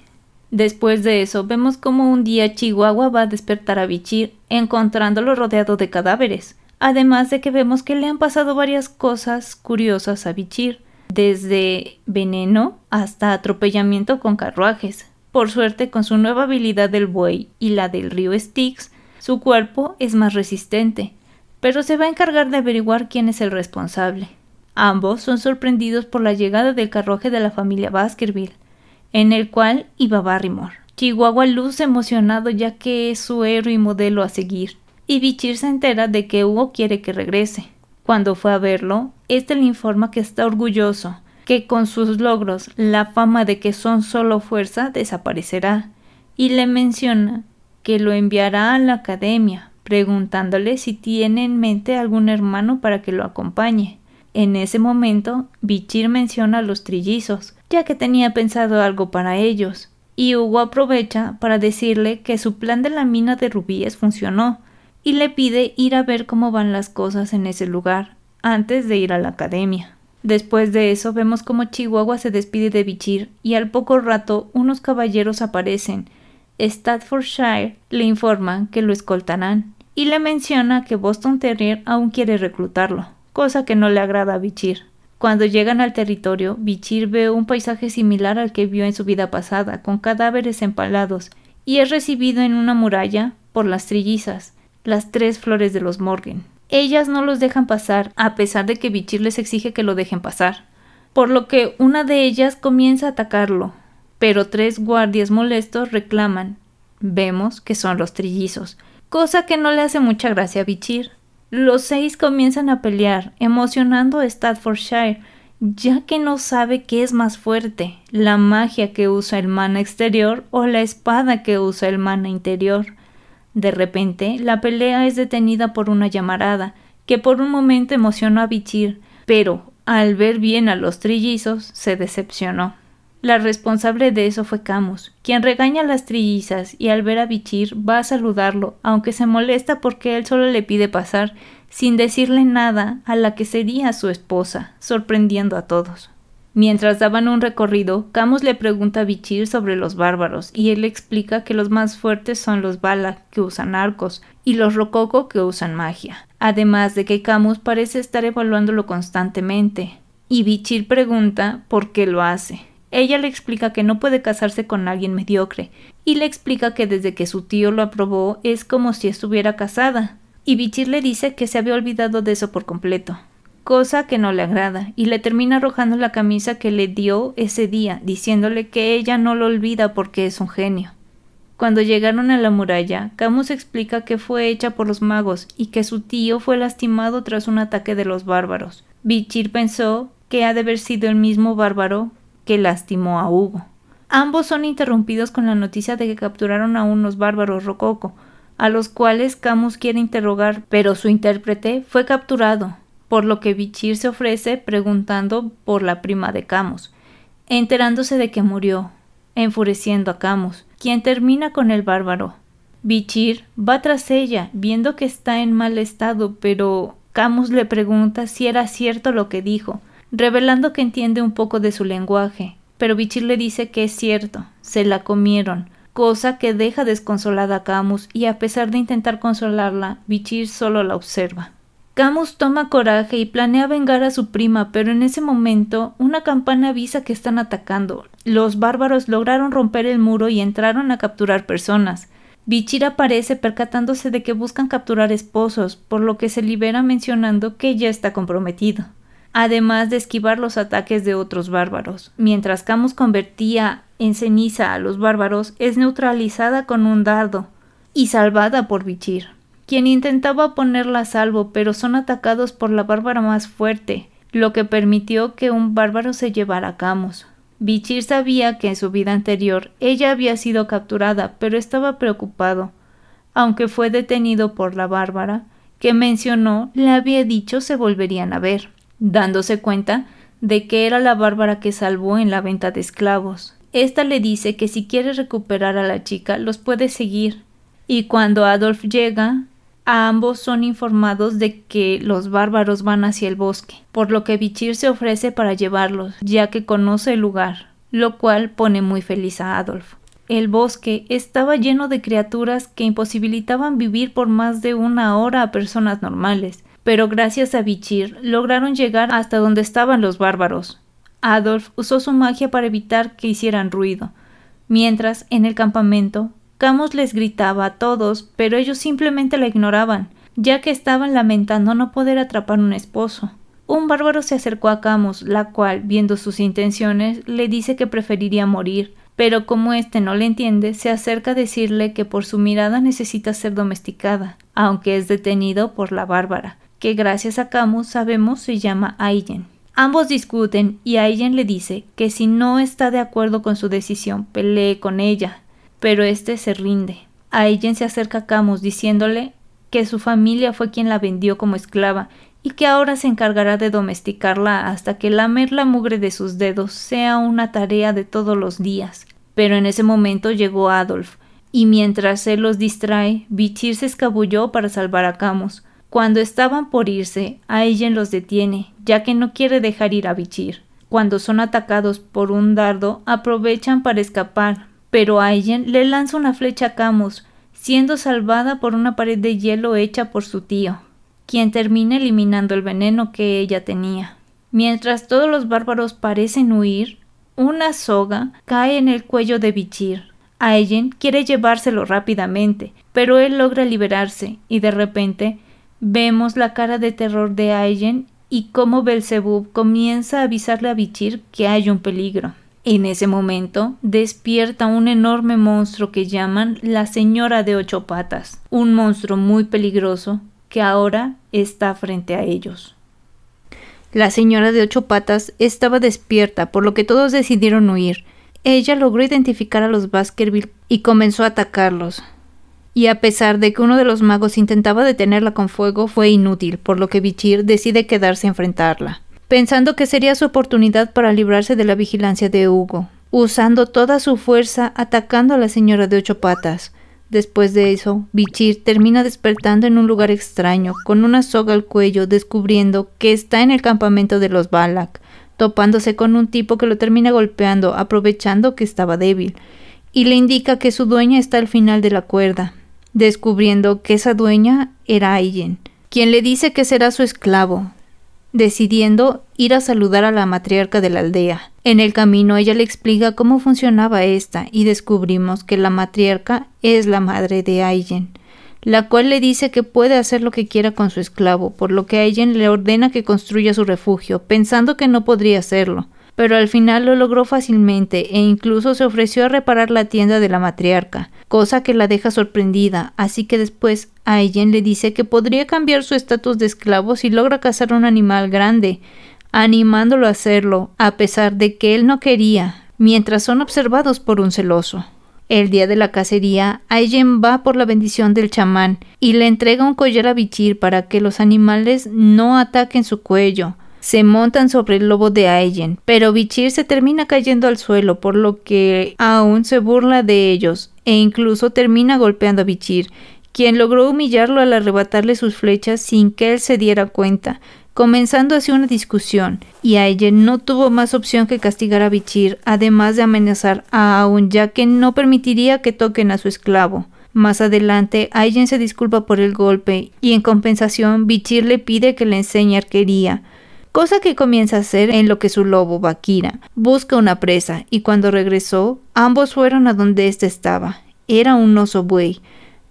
Después de eso, vemos cómo un día Chihuahua va a despertar a Vichir, encontrándolo rodeado de cadáveres. Además de que vemos que le han pasado varias cosas curiosas a Vichir, desde veneno hasta atropellamiento con carruajes. Por suerte, con su nueva habilidad del buey y la del río Styx, su cuerpo es más resistente, pero se va a encargar de averiguar quién es el responsable. Ambos son sorprendidos por la llegada del carruaje de la familia Baskerville, en el cual iba Barrymore. Chihuahua luce emocionado ya que es su héroe y modelo a seguir, y Bichir se entera de que Hugo quiere que regrese. Cuando fue a verlo, este le informa que está orgulloso, que con sus logros la fama de que son solo fuerza desaparecerá, y le menciona que lo enviará a la academia, preguntándole si tiene en mente algún hermano para que lo acompañe. En ese momento, Bichir menciona a los trillizos, ya que tenía pensado algo para ellos, y Hugo aprovecha para decirle que su plan de la mina de rubíes funcionó, y le pide ir a ver cómo van las cosas en ese lugar, antes de ir a la academia. Después de eso vemos cómo Chihuahua se despide de Bichir y al poco rato unos caballeros aparecen. Staffordshire le informa que lo escoltarán y le menciona que Boston Terrier aún quiere reclutarlo, cosa que no le agrada a Bichir. Cuando llegan al territorio, Bichir ve un paisaje similar al que vio en su vida pasada, con cadáveres empalados, y es recibido en una muralla por las trillizas, las tres flores de los Morgan. Ellas no los dejan pasar, a pesar de que Bichir les exige que lo dejen pasar, por lo que una de ellas comienza a atacarlo, pero tres guardias molestos reclaman. Vemos que son los trillizos, cosa que no le hace mucha gracia a Bichir. Los seis comienzan a pelear, emocionando a Staffordshire, ya que no sabe qué es más fuerte, la magia que usa el mana exterior o la espada que usa el mana interior. De repente, la pelea es detenida por una llamarada, que por un momento emocionó a Bichir, pero al ver bien a los trillizos, se decepcionó. La responsable de eso fue Camus, quien regaña a las trillizas y al ver a Bichir va a saludarlo, aunque se molesta porque él solo le pide pasar, sin decirle nada a la que sería su esposa, sorprendiendo a todos. Mientras daban un recorrido, Camus le pregunta a Bichir sobre los bárbaros y él le explica que los más fuertes son los Bala, que usan arcos, y los Rococo, que usan magia. Además de que Camus parece estar evaluándolo constantemente. Y Bichir pregunta por qué lo hace. Ella le explica que no puede casarse con alguien mediocre y le explica que desde que su tío lo aprobó es como si estuviera casada. Y Bichir le dice que se había olvidado de eso por completo, cosa que no le agrada, y le termina arrojando la camisa que le dio ese día, diciéndole que ella no lo olvida porque es un genio. Cuando llegaron a la muralla, Camus explica que fue hecha por los magos y que su tío fue lastimado tras un ataque de los bárbaros. Bichir pensó que ha de haber sido el mismo bárbaro que lastimó a Hugo. Ambos son interrumpidos con la noticia de que capturaron a unos bárbaros rococo, a los cuales Camus quiere interrogar, pero su intérprete fue capturado, por lo que Bichir se ofrece preguntando por la prima de Camus, enterándose de que murió, enfureciendo a Camus, quien termina con el bárbaro. Bichir va tras ella, viendo que está en mal estado, pero Camus le pregunta si era cierto lo que dijo, revelando que entiende un poco de su lenguaje, pero Vichir le dice que es cierto, se la comieron, cosa que deja desconsolada a Camus y a pesar de intentar consolarla, Vichir solo la observa. Camus toma coraje y planea vengar a su prima, pero en ese momento una campana avisa que están atacando. Los bárbaros lograron romper el muro y entraron a capturar personas. Vichir aparece percatándose de que buscan capturar esposos, por lo que se libera mencionando que ya está comprometido además de esquivar los ataques de otros bárbaros. Mientras Camus convertía en ceniza a los bárbaros, es neutralizada con un dardo y salvada por Bichir, quien intentaba ponerla a salvo, pero son atacados por la bárbara más fuerte, lo que permitió que un bárbaro se llevara a Camus. Bichir sabía que en su vida anterior ella había sido capturada, pero estaba preocupado. Aunque fue detenido por la bárbara, que mencionó, le había dicho se volverían a ver dándose cuenta de que era la bárbara que salvó en la venta de esclavos. Esta le dice que si quiere recuperar a la chica los puede seguir, y cuando Adolf llega, a ambos son informados de que los bárbaros van hacia el bosque, por lo que Vichir se ofrece para llevarlos, ya que conoce el lugar, lo cual pone muy feliz a Adolf. El bosque estaba lleno de criaturas que imposibilitaban vivir por más de una hora a personas normales, pero gracias a Bichir lograron llegar hasta donde estaban los bárbaros. Adolf usó su magia para evitar que hicieran ruido, mientras en el campamento Camus les gritaba a todos, pero ellos simplemente la ignoraban, ya que estaban lamentando no poder atrapar un esposo. Un bárbaro se acercó a Camus, la cual, viendo sus intenciones, le dice que preferiría morir, pero como éste no le entiende, se acerca a decirle que por su mirada necesita ser domesticada, aunque es detenido por la bárbara, que gracias a Camus sabemos se llama Aigen. Ambos discuten y Aigen le dice que si no está de acuerdo con su decisión, pelee con ella, pero este se rinde. Aigen se acerca a Camus diciéndole que su familia fue quien la vendió como esclava y que ahora se encargará de domesticarla hasta que lamer la mugre de sus dedos sea una tarea de todos los días. Pero en ese momento llegó Adolf, y mientras él los distrae, Bichir se escabulló para salvar a Camus, cuando estaban por irse, Aeyen los detiene, ya que no quiere dejar ir a Bichir. Cuando son atacados por un dardo, aprovechan para escapar, pero Aeyen le lanza una flecha a Camus, siendo salvada por una pared de hielo hecha por su tío, quien termina eliminando el veneno que ella tenía. Mientras todos los bárbaros parecen huir, una soga cae en el cuello de Bichir. Aeyen quiere llevárselo rápidamente, pero él logra liberarse y de repente Vemos la cara de terror de Ayen y cómo Belzebub comienza a avisarle a Bichir que hay un peligro. En ese momento despierta un enorme monstruo que llaman la Señora de Ocho Patas, un monstruo muy peligroso que ahora está frente a ellos. La Señora de Ocho Patas estaba despierta, por lo que todos decidieron huir. Ella logró identificar a los Baskerville y comenzó a atacarlos y a pesar de que uno de los magos intentaba detenerla con fuego, fue inútil, por lo que Bichir decide quedarse a enfrentarla, pensando que sería su oportunidad para librarse de la vigilancia de Hugo, usando toda su fuerza atacando a la señora de ocho patas. Después de eso, Bichir termina despertando en un lugar extraño, con una soga al cuello, descubriendo que está en el campamento de los Balak, topándose con un tipo que lo termina golpeando, aprovechando que estaba débil, y le indica que su dueña está al final de la cuerda descubriendo que esa dueña era Ayen, quien le dice que será su esclavo, decidiendo ir a saludar a la matriarca de la aldea. En el camino ella le explica cómo funcionaba esta y descubrimos que la matriarca es la madre de Ayen, la cual le dice que puede hacer lo que quiera con su esclavo, por lo que Ayen le ordena que construya su refugio, pensando que no podría hacerlo pero al final lo logró fácilmente e incluso se ofreció a reparar la tienda de la matriarca, cosa que la deja sorprendida, así que después a le dice que podría cambiar su estatus de esclavo si logra cazar un animal grande, animándolo a hacerlo, a pesar de que él no quería, mientras son observados por un celoso. El día de la cacería, Ayen va por la bendición del chamán y le entrega un collar a Bichir para que los animales no ataquen su cuello, se montan sobre el lobo de Aeyen, pero Bichir se termina cayendo al suelo, por lo que aún se burla de ellos e incluso termina golpeando a Bichir, quien logró humillarlo al arrebatarle sus flechas sin que él se diera cuenta, comenzando así una discusión, y Aeyen no tuvo más opción que castigar a Bichir, además de amenazar a Aun, ya que no permitiría que toquen a su esclavo. Más adelante, Ayen se disculpa por el golpe y en compensación Bichir le pide que le enseñe arquería, cosa que comienza a hacer en lo que su lobo, vaquira busca una presa, y cuando regresó, ambos fueron a donde éste estaba. Era un oso buey.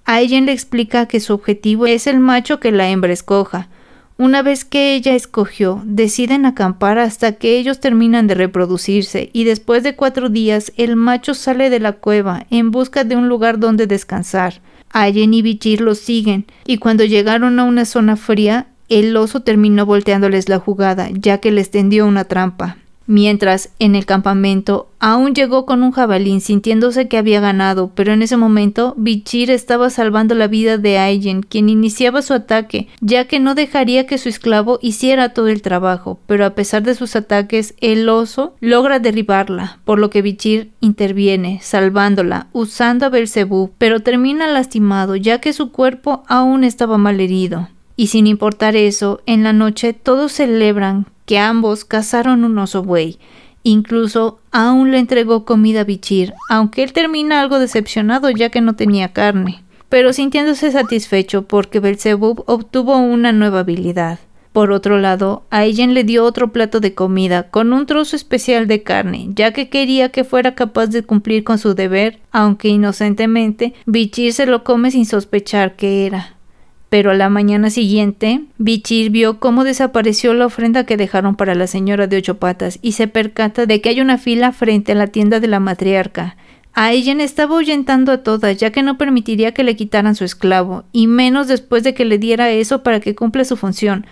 A ella le explica que su objetivo es el macho que la hembra escoja. Una vez que ella escogió, deciden acampar hasta que ellos terminan de reproducirse y después de cuatro días el macho sale de la cueva en busca de un lugar donde descansar. Allen y Bichir lo siguen y cuando llegaron a una zona fría, el oso terminó volteándoles la jugada, ya que les tendió una trampa. Mientras, en el campamento, aún llegó con un jabalín sintiéndose que había ganado, pero en ese momento Bichir estaba salvando la vida de Ayen, quien iniciaba su ataque, ya que no dejaría que su esclavo hiciera todo el trabajo, pero a pesar de sus ataques, el oso logra derribarla, por lo que Bichir interviene, salvándola, usando a Belzebú, pero termina lastimado, ya que su cuerpo aún estaba mal herido. Y sin importar eso, en la noche todos celebran que ambos cazaron un oso buey. Incluso aún le entregó comida a Bichir, aunque él termina algo decepcionado ya que no tenía carne, pero sintiéndose satisfecho porque Belzebub obtuvo una nueva habilidad. Por otro lado, a ella le dio otro plato de comida con un trozo especial de carne, ya que quería que fuera capaz de cumplir con su deber, aunque inocentemente, Bichir se lo come sin sospechar que era pero a la mañana siguiente, Bichir vio cómo desapareció la ofrenda que dejaron para la señora de ocho patas y se percata de que hay una fila frente a la tienda de la matriarca. A ella estaba ahuyentando a todas, ya que no permitiría que le quitaran su esclavo, y menos después de que le diera eso para que cumpla su función,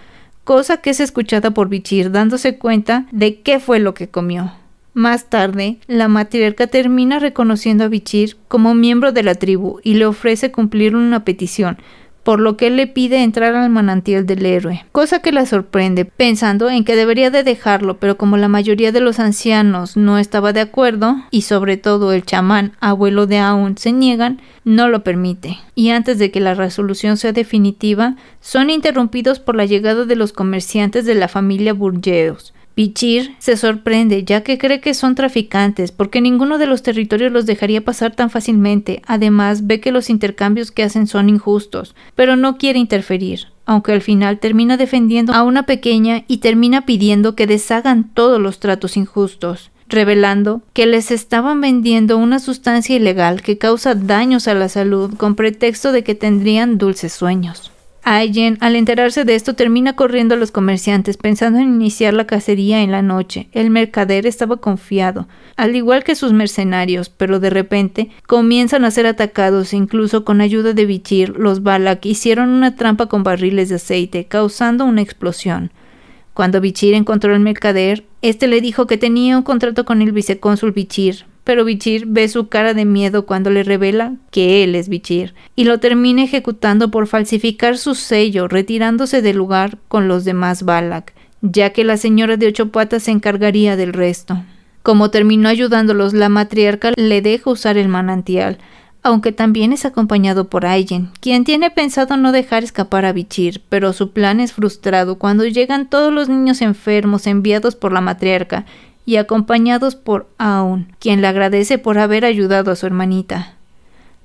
cosa que es escuchada por Bichir dándose cuenta de qué fue lo que comió. Más tarde, la matriarca termina reconociendo a Bichir como miembro de la tribu y le ofrece cumplir una petición, por lo que él le pide entrar al manantial del héroe, cosa que la sorprende, pensando en que debería de dejarlo, pero como la mayoría de los ancianos no estaba de acuerdo, y sobre todo el chamán, abuelo de Aun, se niegan, no lo permite. Y antes de que la resolución sea definitiva, son interrumpidos por la llegada de los comerciantes de la familia Burgeos, Pichir se sorprende ya que cree que son traficantes porque ninguno de los territorios los dejaría pasar tan fácilmente. Además, ve que los intercambios que hacen son injustos, pero no quiere interferir, aunque al final termina defendiendo a una pequeña y termina pidiendo que deshagan todos los tratos injustos revelando que les estaban vendiendo una sustancia ilegal que causa daños a la salud con pretexto de que tendrían dulces sueños al enterarse de esto, termina corriendo a los comerciantes, pensando en iniciar la cacería en la noche. El mercader estaba confiado, al igual que sus mercenarios, pero de repente comienzan a ser atacados, incluso con ayuda de Bichir, los Balak hicieron una trampa con barriles de aceite, causando una explosión. Cuando Bichir encontró al mercader, este le dijo que tenía un contrato con el vicecónsul Bichir, pero Bichir ve su cara de miedo cuando le revela que él es Bichir, y lo termina ejecutando por falsificar su sello, retirándose del lugar con los demás Balak, ya que la señora de ocho patas se encargaría del resto. Como terminó ayudándolos, la matriarca le deja usar el manantial, aunque también es acompañado por Aigen, quien tiene pensado no dejar escapar a Bichir, pero su plan es frustrado cuando llegan todos los niños enfermos enviados por la matriarca y acompañados por Aon, quien le agradece por haber ayudado a su hermanita.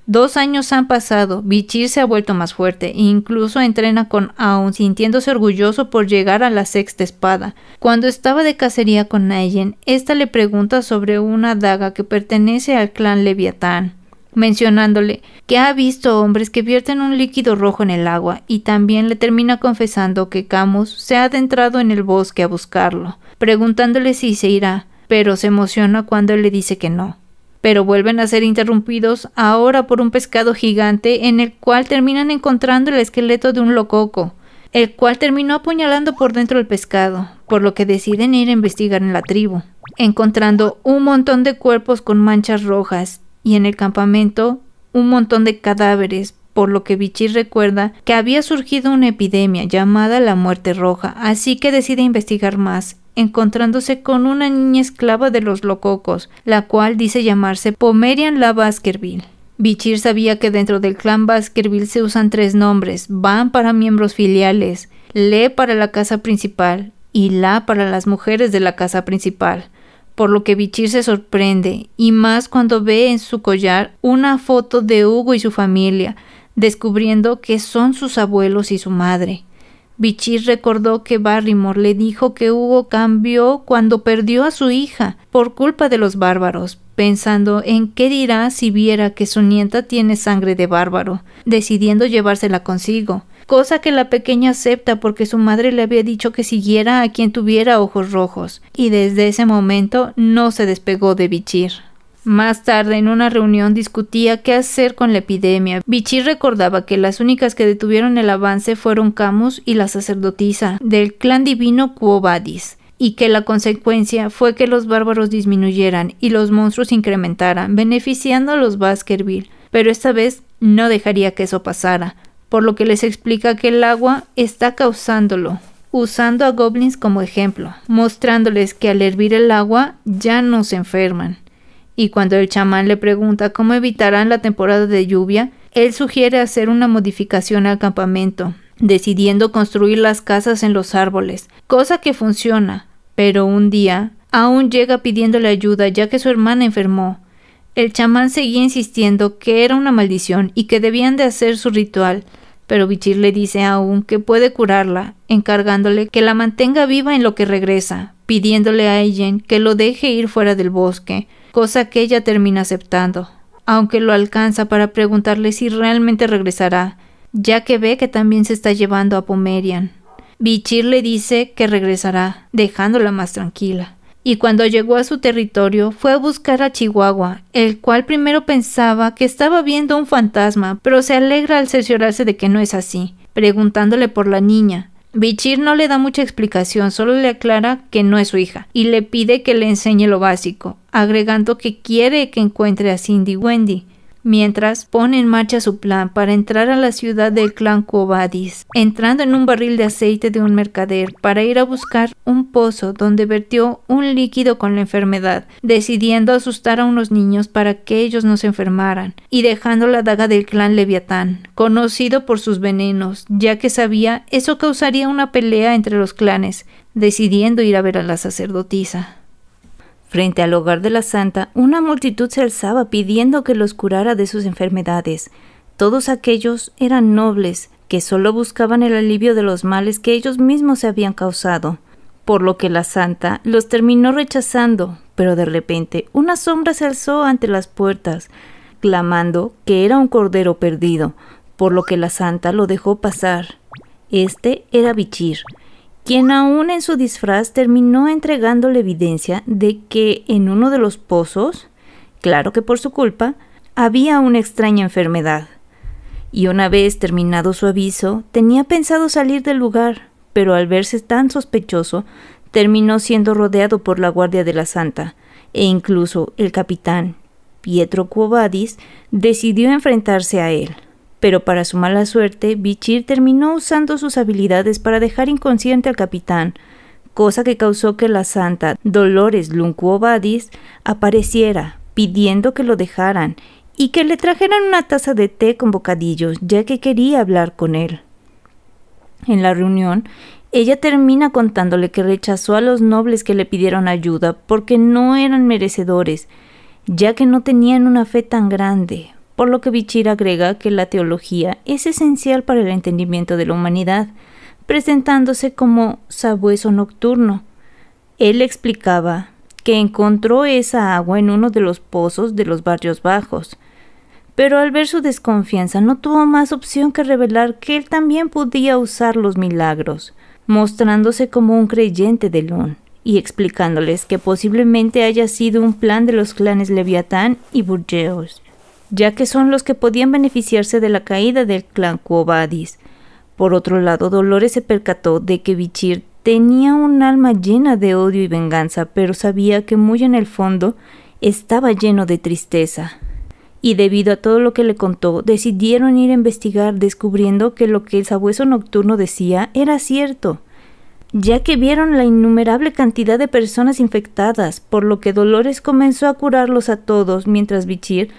Dos años han pasado, Vichir se ha vuelto más fuerte e incluso entrena con Aon sintiéndose orgulloso por llegar a la sexta espada. Cuando estaba de cacería con Nayen, ésta le pregunta sobre una daga que pertenece al clan Leviatán mencionándole que ha visto hombres que vierten un líquido rojo en el agua y también le termina confesando que Camus se ha adentrado en el bosque a buscarlo, preguntándole si se irá, pero se emociona cuando él le dice que no. Pero vuelven a ser interrumpidos ahora por un pescado gigante en el cual terminan encontrando el esqueleto de un lococo, el cual terminó apuñalando por dentro el pescado, por lo que deciden ir a investigar en la tribu, encontrando un montón de cuerpos con manchas rojas y en el campamento un montón de cadáveres, por lo que Vichy recuerda que había surgido una epidemia llamada la muerte roja, así que decide investigar más, encontrándose con una niña esclava de los lococos, la cual dice llamarse Pomerian la Baskerville. Bichir sabía que dentro del clan Baskerville se usan tres nombres, Van para miembros filiales, Le para la casa principal y La para las mujeres de la casa principal por lo que Bichir se sorprende, y más cuando ve en su collar una foto de Hugo y su familia, descubriendo que son sus abuelos y su madre. Vichy recordó que Barrymore le dijo que Hugo cambió cuando perdió a su hija por culpa de los bárbaros, pensando en qué dirá si viera que su nieta tiene sangre de bárbaro, decidiendo llevársela consigo cosa que la pequeña acepta porque su madre le había dicho que siguiera a quien tuviera ojos rojos, y desde ese momento no se despegó de Bichir. Más tarde, en una reunión, discutía qué hacer con la epidemia. Bichir recordaba que las únicas que detuvieron el avance fueron Camus y la sacerdotisa del clan divino Quo y que la consecuencia fue que los bárbaros disminuyeran y los monstruos incrementaran, beneficiando a los Baskerville. Pero esta vez no dejaría que eso pasara por lo que les explica que el agua está causándolo, usando a goblins como ejemplo, mostrándoles que al hervir el agua ya no se enferman. Y cuando el chamán le pregunta cómo evitarán la temporada de lluvia, él sugiere hacer una modificación al campamento, decidiendo construir las casas en los árboles, cosa que funciona, pero un día aún llega pidiéndole ayuda ya que su hermana enfermó, el chamán seguía insistiendo que era una maldición y que debían de hacer su ritual, pero Vichir le dice aún que puede curarla, encargándole que la mantenga viva en lo que regresa, pidiéndole a Eyen que lo deje ir fuera del bosque, cosa que ella termina aceptando, aunque lo alcanza para preguntarle si realmente regresará, ya que ve que también se está llevando a Pomerian. Vichir le dice que regresará, dejándola más tranquila y cuando llegó a su territorio fue a buscar a Chihuahua, el cual primero pensaba que estaba viendo un fantasma, pero se alegra al cerciorarse de que no es así, preguntándole por la niña. Bichir no le da mucha explicación, solo le aclara que no es su hija y le pide que le enseñe lo básico, agregando que quiere que encuentre a Cindy Wendy, mientras pone en marcha su plan para entrar a la ciudad del clan Cobadis, entrando en un barril de aceite de un mercader para ir a buscar un pozo donde vertió un líquido con la enfermedad, decidiendo asustar a unos niños para que ellos no se enfermaran, y dejando la daga del clan Leviatán, conocido por sus venenos, ya que sabía eso causaría una pelea entre los clanes, decidiendo ir a ver a la sacerdotisa. Frente al hogar de la santa, una multitud se alzaba pidiendo que los curara de sus enfermedades. Todos aquellos eran nobles, que solo buscaban el alivio de los males que ellos mismos se habían causado, por lo que la santa los terminó rechazando, pero de repente una sombra se alzó ante las puertas, clamando que era un cordero perdido, por lo que la santa lo dejó pasar. Este era Bichir, quien aún en su disfraz terminó entregando la evidencia de que en uno de los pozos, claro que por su culpa, había una extraña enfermedad. Y una vez terminado su aviso, tenía pensado salir del lugar, pero al verse tan sospechoso, terminó siendo rodeado por la Guardia de la Santa, e incluso el capitán, Pietro Cuovadis, decidió enfrentarse a él pero para su mala suerte, Vichir terminó usando sus habilidades para dejar inconsciente al capitán, cosa que causó que la santa Dolores Luncuobadis apareciera pidiendo que lo dejaran y que le trajeran una taza de té con bocadillos, ya que quería hablar con él. En la reunión, ella termina contándole que rechazó a los nobles que le pidieron ayuda porque no eran merecedores, ya que no tenían una fe tan grande, por lo que Bichir agrega que la teología es esencial para el entendimiento de la humanidad, presentándose como sabueso nocturno. Él explicaba que encontró esa agua en uno de los pozos de los barrios bajos, pero al ver su desconfianza no tuvo más opción que revelar que él también podía usar los milagros, mostrándose como un creyente de Lun y explicándoles que posiblemente haya sido un plan de los clanes Leviatán y Burgeos ya que son los que podían beneficiarse de la caída del clan Cuobadis. Por otro lado, Dolores se percató de que Bichir tenía un alma llena de odio y venganza, pero sabía que muy en el fondo estaba lleno de tristeza. Y debido a todo lo que le contó, decidieron ir a investigar, descubriendo que lo que el sabueso nocturno decía era cierto, ya que vieron la innumerable cantidad de personas infectadas, por lo que Dolores comenzó a curarlos a todos, mientras Bichir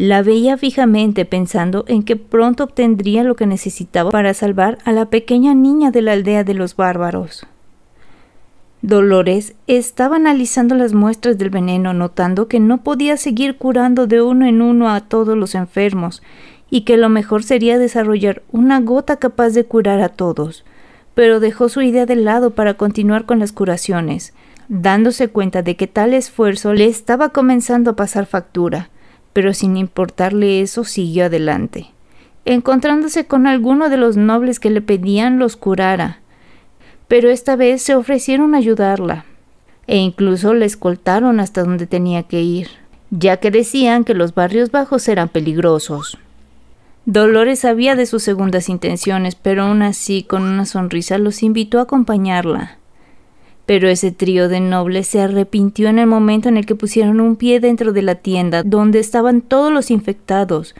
la veía fijamente pensando en que pronto obtendría lo que necesitaba para salvar a la pequeña niña de la aldea de los bárbaros. Dolores estaba analizando las muestras del veneno, notando que no podía seguir curando de uno en uno a todos los enfermos y que lo mejor sería desarrollar una gota capaz de curar a todos, pero dejó su idea de lado para continuar con las curaciones, dándose cuenta de que tal esfuerzo le estaba comenzando a pasar factura pero sin importarle eso siguió adelante, encontrándose con alguno de los nobles que le pedían los curara, pero esta vez se ofrecieron a ayudarla, e incluso la escoltaron hasta donde tenía que ir, ya que decían que los barrios bajos eran peligrosos. Dolores sabía de sus segundas intenciones, pero aún así, con una sonrisa, los invitó a acompañarla. Pero ese trío de nobles se arrepintió en el momento en el que pusieron un pie dentro de la tienda donde estaban todos los infectados,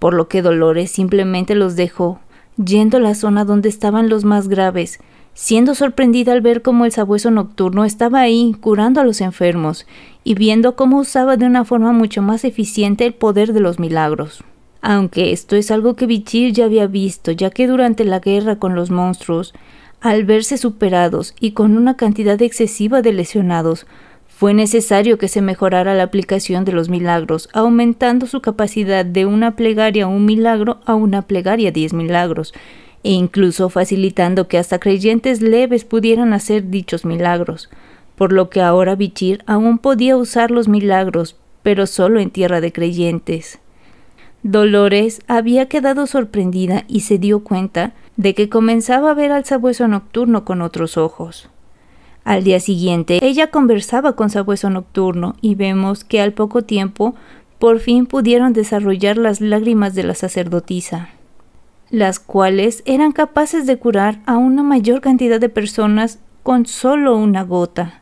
por lo que Dolores simplemente los dejó, yendo a la zona donde estaban los más graves, siendo sorprendida al ver cómo el sabueso nocturno estaba ahí curando a los enfermos y viendo cómo usaba de una forma mucho más eficiente el poder de los milagros. Aunque esto es algo que Bichir ya había visto, ya que durante la guerra con los monstruos, al verse superados y con una cantidad excesiva de lesionados, fue necesario que se mejorara la aplicación de los milagros, aumentando su capacidad de una plegaria un milagro a una plegaria diez milagros, e incluso facilitando que hasta creyentes leves pudieran hacer dichos milagros, por lo que ahora Bichir aún podía usar los milagros, pero solo en tierra de creyentes. Dolores había quedado sorprendida y se dio cuenta de que comenzaba a ver al sabueso nocturno con otros ojos. Al día siguiente, ella conversaba con Sabueso Nocturno y vemos que al poco tiempo por fin pudieron desarrollar las lágrimas de la sacerdotisa, las cuales eran capaces de curar a una mayor cantidad de personas con solo una gota.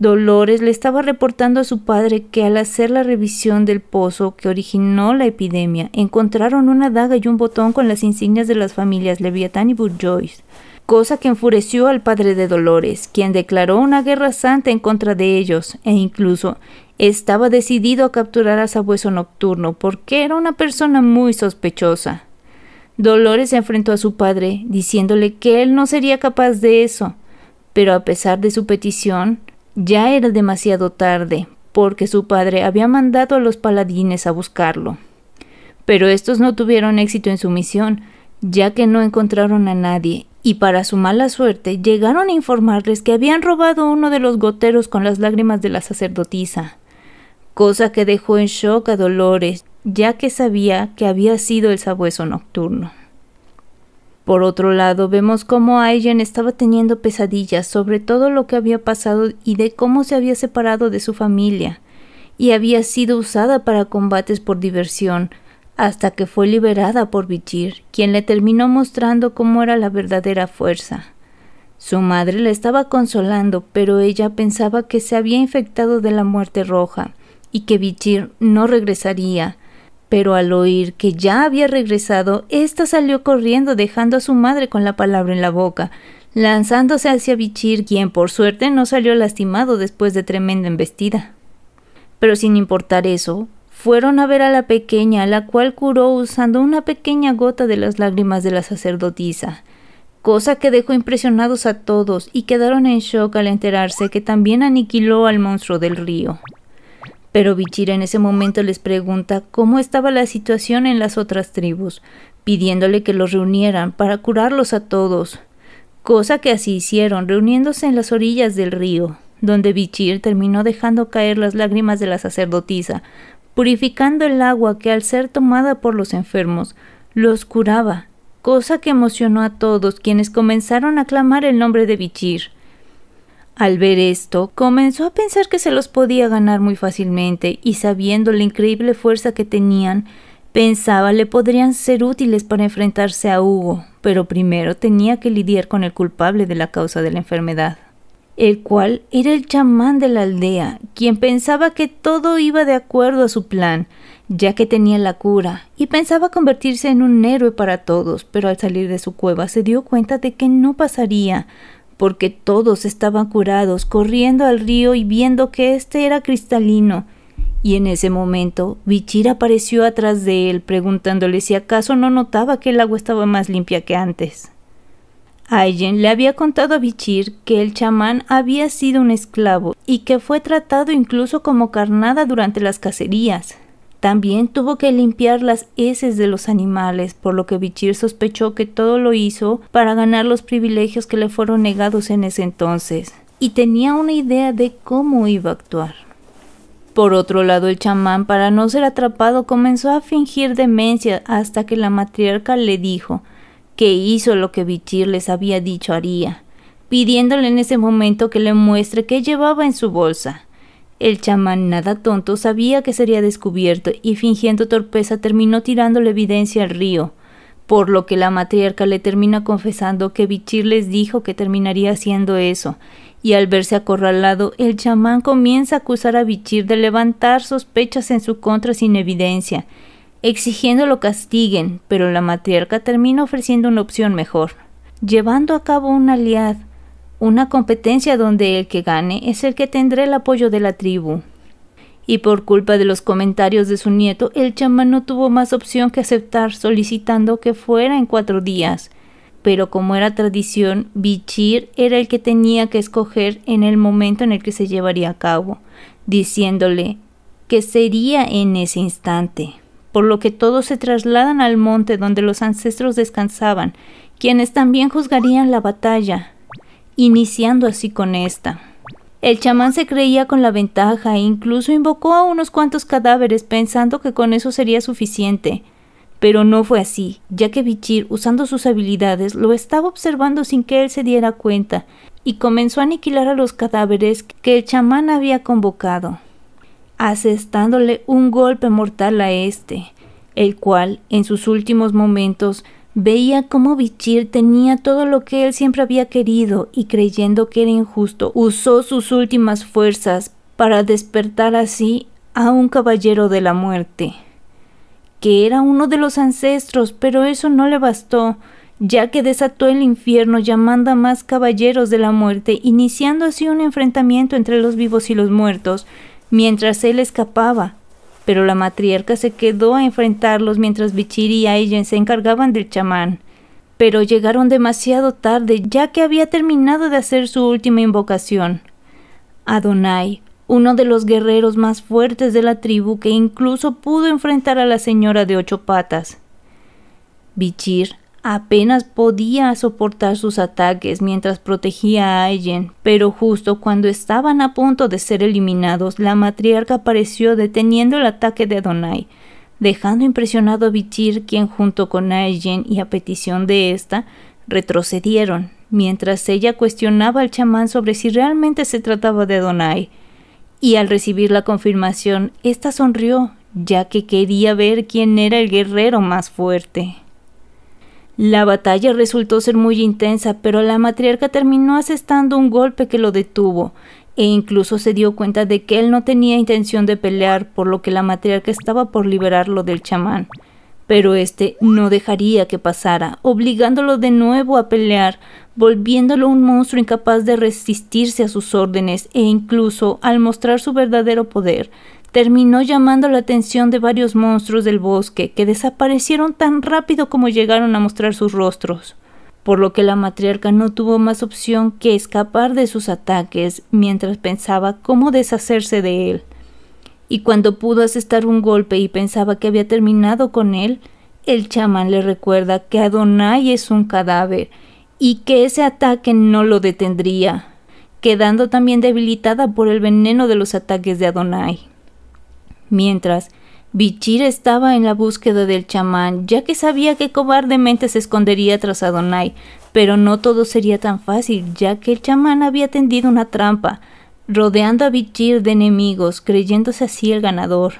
Dolores le estaba reportando a su padre que al hacer la revisión del pozo que originó la epidemia, encontraron una daga y un botón con las insignias de las familias Leviatán y Bourgeois, cosa que enfureció al padre de Dolores, quien declaró una guerra santa en contra de ellos e incluso estaba decidido a capturar a Sabueso Nocturno porque era una persona muy sospechosa. Dolores se enfrentó a su padre, diciéndole que él no sería capaz de eso, pero a pesar de su petición, ya era demasiado tarde, porque su padre había mandado a los paladines a buscarlo. Pero estos no tuvieron éxito en su misión, ya que no encontraron a nadie, y para su mala suerte llegaron a informarles que habían robado uno de los goteros con las lágrimas de la sacerdotisa, cosa que dejó en shock a Dolores, ya que sabía que había sido el sabueso nocturno. Por otro lado, vemos cómo Aijan estaba teniendo pesadillas sobre todo lo que había pasado y de cómo se había separado de su familia, y había sido usada para combates por diversión, hasta que fue liberada por Vichir, quien le terminó mostrando cómo era la verdadera fuerza. Su madre la estaba consolando, pero ella pensaba que se había infectado de la muerte roja y que Vichir no regresaría, pero al oír que ya había regresado, ésta salió corriendo dejando a su madre con la palabra en la boca, lanzándose hacia Bichir, quien por suerte no salió lastimado después de tremenda embestida. Pero sin importar eso, fueron a ver a la pequeña, la cual curó usando una pequeña gota de las lágrimas de la sacerdotisa, cosa que dejó impresionados a todos y quedaron en shock al enterarse que también aniquiló al monstruo del río. Pero Vichir en ese momento les pregunta cómo estaba la situación en las otras tribus, pidiéndole que los reunieran para curarlos a todos, cosa que así hicieron, reuniéndose en las orillas del río, donde Bichir terminó dejando caer las lágrimas de la sacerdotisa, purificando el agua que al ser tomada por los enfermos, los curaba, cosa que emocionó a todos quienes comenzaron a clamar el nombre de Vichir. Al ver esto, comenzó a pensar que se los podía ganar muy fácilmente y sabiendo la increíble fuerza que tenían, pensaba le podrían ser útiles para enfrentarse a Hugo, pero primero tenía que lidiar con el culpable de la causa de la enfermedad, el cual era el chamán de la aldea, quien pensaba que todo iba de acuerdo a su plan, ya que tenía la cura, y pensaba convertirse en un héroe para todos, pero al salir de su cueva se dio cuenta de que no pasaría, porque todos estaban curados, corriendo al río y viendo que éste era cristalino. Y en ese momento, Bichir apareció atrás de él, preguntándole si acaso no notaba que el agua estaba más limpia que antes. Alguien le había contado a Bichir que el chamán había sido un esclavo y que fue tratado incluso como carnada durante las cacerías. También tuvo que limpiar las heces de los animales, por lo que Bichir sospechó que todo lo hizo para ganar los privilegios que le fueron negados en ese entonces, y tenía una idea de cómo iba a actuar. Por otro lado, el chamán, para no ser atrapado, comenzó a fingir demencia hasta que la matriarca le dijo que hizo lo que Bichir les había dicho haría, pidiéndole en ese momento que le muestre qué llevaba en su bolsa. El chamán, nada tonto, sabía que sería descubierto y fingiendo torpeza terminó tirando la evidencia al río, por lo que la matriarca le termina confesando que Bichir les dijo que terminaría haciendo eso, y al verse acorralado, el chamán comienza a acusar a Bichir de levantar sospechas en su contra sin evidencia, exigiendo lo castiguen, pero la matriarca termina ofreciendo una opción mejor, llevando a cabo una aliad, una competencia donde el que gane es el que tendrá el apoyo de la tribu. Y por culpa de los comentarios de su nieto, el chamán no tuvo más opción que aceptar solicitando que fuera en cuatro días. Pero como era tradición, Bichir era el que tenía que escoger en el momento en el que se llevaría a cabo, diciéndole que sería en ese instante por lo que todos se trasladan al monte donde los ancestros descansaban, quienes también juzgarían la batalla, iniciando así con esta. El chamán se creía con la ventaja e incluso invocó a unos cuantos cadáveres pensando que con eso sería suficiente. Pero no fue así, ya que Vichir usando sus habilidades, lo estaba observando sin que él se diera cuenta, y comenzó a aniquilar a los cadáveres que el chamán había convocado, asestándole un golpe mortal a este, el cual, en sus últimos momentos, Veía cómo Bichir tenía todo lo que él siempre había querido y creyendo que era injusto, usó sus últimas fuerzas para despertar así a un caballero de la muerte, que era uno de los ancestros, pero eso no le bastó, ya que desató el infierno llamando a más caballeros de la muerte, iniciando así un enfrentamiento entre los vivos y los muertos, mientras él escapaba, pero la matriarca se quedó a enfrentarlos mientras Vichir y Aijen se encargaban del chamán. Pero llegaron demasiado tarde, ya que había terminado de hacer su última invocación. Adonai, uno de los guerreros más fuertes de la tribu que incluso pudo enfrentar a la señora de ocho patas. Vichir apenas podía soportar sus ataques mientras protegía a Ayen, pero justo cuando estaban a punto de ser eliminados, la matriarca apareció deteniendo el ataque de Donai, dejando impresionado a Bichir, quien junto con Ayen y a petición de esta, retrocedieron, mientras ella cuestionaba al chamán sobre si realmente se trataba de Donai. Y al recibir la confirmación, ésta sonrió, ya que quería ver quién era el guerrero más fuerte. La batalla resultó ser muy intensa, pero la matriarca terminó asestando un golpe que lo detuvo, e incluso se dio cuenta de que él no tenía intención de pelear, por lo que la matriarca estaba por liberarlo del chamán. Pero este no dejaría que pasara, obligándolo de nuevo a pelear, volviéndolo un monstruo incapaz de resistirse a sus órdenes e incluso, al mostrar su verdadero poder, terminó llamando la atención de varios monstruos del bosque que desaparecieron tan rápido como llegaron a mostrar sus rostros, por lo que la matriarca no tuvo más opción que escapar de sus ataques mientras pensaba cómo deshacerse de él. Y cuando pudo asestar un golpe y pensaba que había terminado con él, el chamán le recuerda que Adonai es un cadáver y que ese ataque no lo detendría, quedando también debilitada por el veneno de los ataques de Adonai. Mientras, Bichir estaba en la búsqueda del chamán, ya que sabía que cobardemente se escondería tras Adonai, pero no todo sería tan fácil, ya que el chamán había tendido una trampa, rodeando a Bichir de enemigos, creyéndose así el ganador.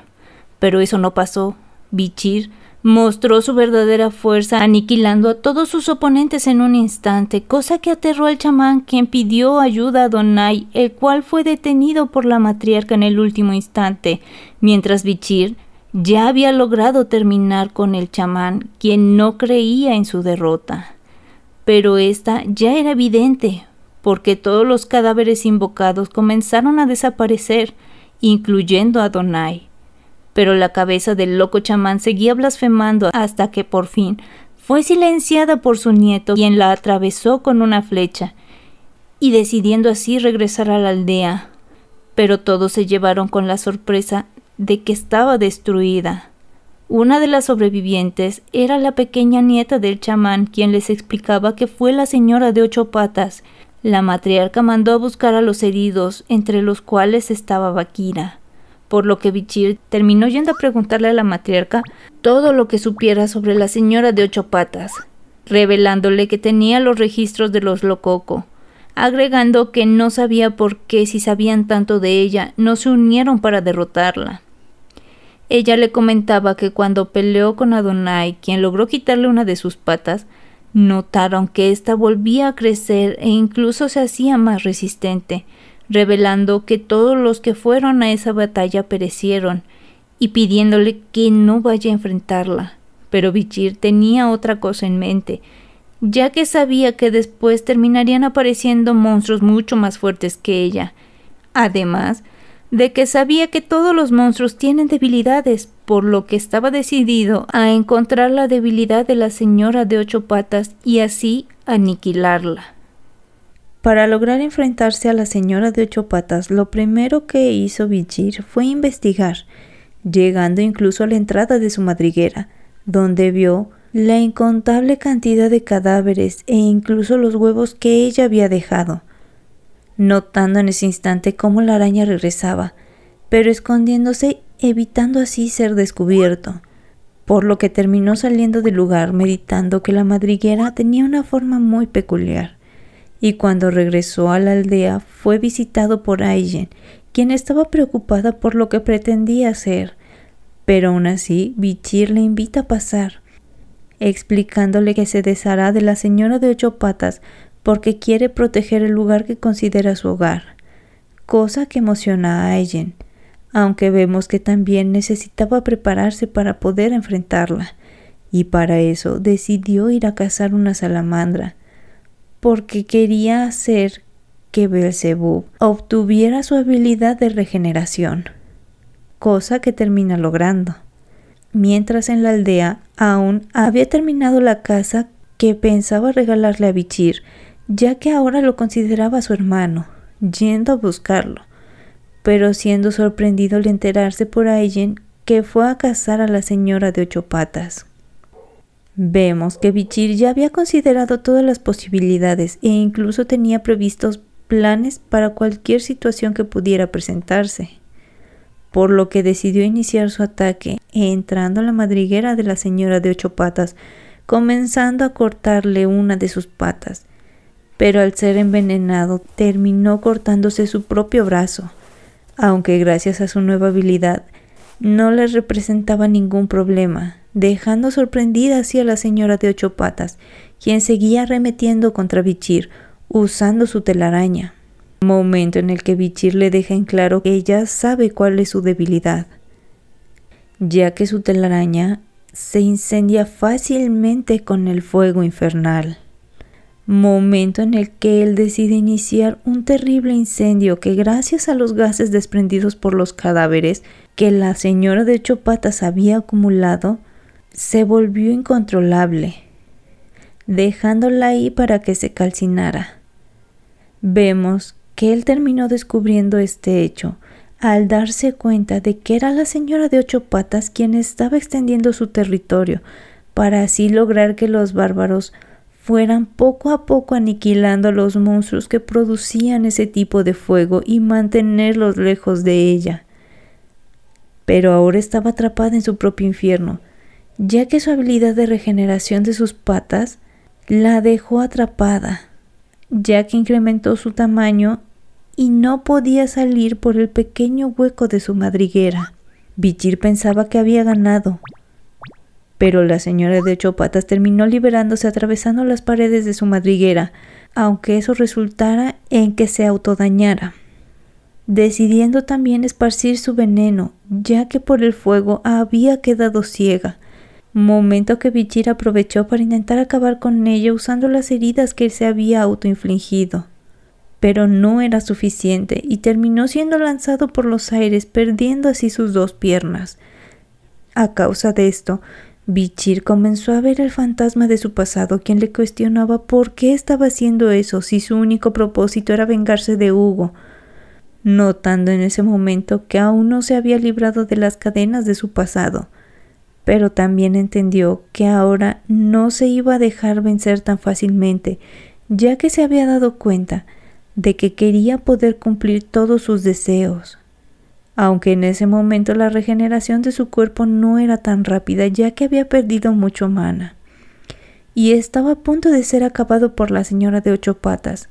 Pero eso no pasó. Bichir mostró su verdadera fuerza aniquilando a todos sus oponentes en un instante, cosa que aterró al chamán quien pidió ayuda a Donai, el cual fue detenido por la matriarca en el último instante, mientras Vichir ya había logrado terminar con el chamán, quien no creía en su derrota. Pero esta ya era evidente, porque todos los cadáveres invocados comenzaron a desaparecer, incluyendo a Donai pero la cabeza del loco chamán seguía blasfemando hasta que por fin fue silenciada por su nieto, quien la atravesó con una flecha, y decidiendo así regresar a la aldea. Pero todos se llevaron con la sorpresa de que estaba destruida. Una de las sobrevivientes era la pequeña nieta del chamán, quien les explicaba que fue la señora de ocho patas. La matriarca mandó a buscar a los heridos, entre los cuales estaba Bakira por lo que Bichir terminó yendo a preguntarle a la matriarca todo lo que supiera sobre la señora de ocho patas, revelándole que tenía los registros de los Lococo, agregando que no sabía por qué si sabían tanto de ella no se unieron para derrotarla. Ella le comentaba que cuando peleó con Adonai, quien logró quitarle una de sus patas, notaron que ésta volvía a crecer e incluso se hacía más resistente, revelando que todos los que fueron a esa batalla perecieron, y pidiéndole que no vaya a enfrentarla. Pero Vichir tenía otra cosa en mente, ya que sabía que después terminarían apareciendo monstruos mucho más fuertes que ella. Además, de que sabía que todos los monstruos tienen debilidades, por lo que estaba decidido a encontrar la debilidad de la señora de ocho patas y así aniquilarla. Para lograr enfrentarse a la señora de ocho patas, lo primero que hizo Vichir fue investigar, llegando incluso a la entrada de su madriguera, donde vio la incontable cantidad de cadáveres e incluso los huevos que ella había dejado, notando en ese instante cómo la araña regresaba, pero escondiéndose evitando así ser descubierto, por lo que terminó saliendo del lugar meditando que la madriguera tenía una forma muy peculiar, y cuando regresó a la aldea fue visitado por Aigen, quien estaba preocupada por lo que pretendía hacer. Pero aún así, Vichir le invita a pasar, explicándole que se deshará de la señora de ocho patas porque quiere proteger el lugar que considera su hogar, cosa que emociona a Aigen, aunque vemos que también necesitaba prepararse para poder enfrentarla, y para eso decidió ir a cazar una salamandra, porque quería hacer que Belzebub obtuviera su habilidad de regeneración, cosa que termina logrando. Mientras en la aldea aún había terminado la casa que pensaba regalarle a Bichir, ya que ahora lo consideraba su hermano, yendo a buscarlo, pero siendo sorprendido al enterarse por Ayen que fue a cazar a la señora de ocho patas. Vemos que Vichir ya había considerado todas las posibilidades e incluso tenía previstos planes para cualquier situación que pudiera presentarse, por lo que decidió iniciar su ataque entrando a la madriguera de la señora de ocho patas, comenzando a cortarle una de sus patas, pero al ser envenenado terminó cortándose su propio brazo, aunque gracias a su nueva habilidad no le representaba ningún problema, dejando sorprendida así a la señora de ocho patas, quien seguía arremetiendo contra Vichir usando su telaraña. Momento en el que Vichir le deja en claro que ella sabe cuál es su debilidad, ya que su telaraña se incendia fácilmente con el fuego infernal. Momento en el que él decide iniciar un terrible incendio que gracias a los gases desprendidos por los cadáveres que la señora de ocho patas había acumulado, se volvió incontrolable, dejándola ahí para que se calcinara. Vemos que él terminó descubriendo este hecho al darse cuenta de que era la señora de ocho patas quien estaba extendiendo su territorio para así lograr que los bárbaros fueran poco a poco aniquilando a los monstruos que producían ese tipo de fuego y mantenerlos lejos de ella. Pero ahora estaba atrapada en su propio infierno, ya que su habilidad de regeneración de sus patas la dejó atrapada, ya que incrementó su tamaño y no podía salir por el pequeño hueco de su madriguera. Bichir pensaba que había ganado, pero la señora de ocho patas terminó liberándose atravesando las paredes de su madriguera, aunque eso resultara en que se autodañara, decidiendo también esparcir su veneno, ya que por el fuego había quedado ciega, momento que Vichir aprovechó para intentar acabar con ella usando las heridas que él se había autoinfligido. Pero no era suficiente y terminó siendo lanzado por los aires, perdiendo así sus dos piernas. A causa de esto, Vichir comenzó a ver al fantasma de su pasado, quien le cuestionaba por qué estaba haciendo eso si su único propósito era vengarse de Hugo, notando en ese momento que aún no se había librado de las cadenas de su pasado pero también entendió que ahora no se iba a dejar vencer tan fácilmente, ya que se había dado cuenta de que quería poder cumplir todos sus deseos. Aunque en ese momento la regeneración de su cuerpo no era tan rápida, ya que había perdido mucho mana, y estaba a punto de ser acabado por la señora de ocho patas,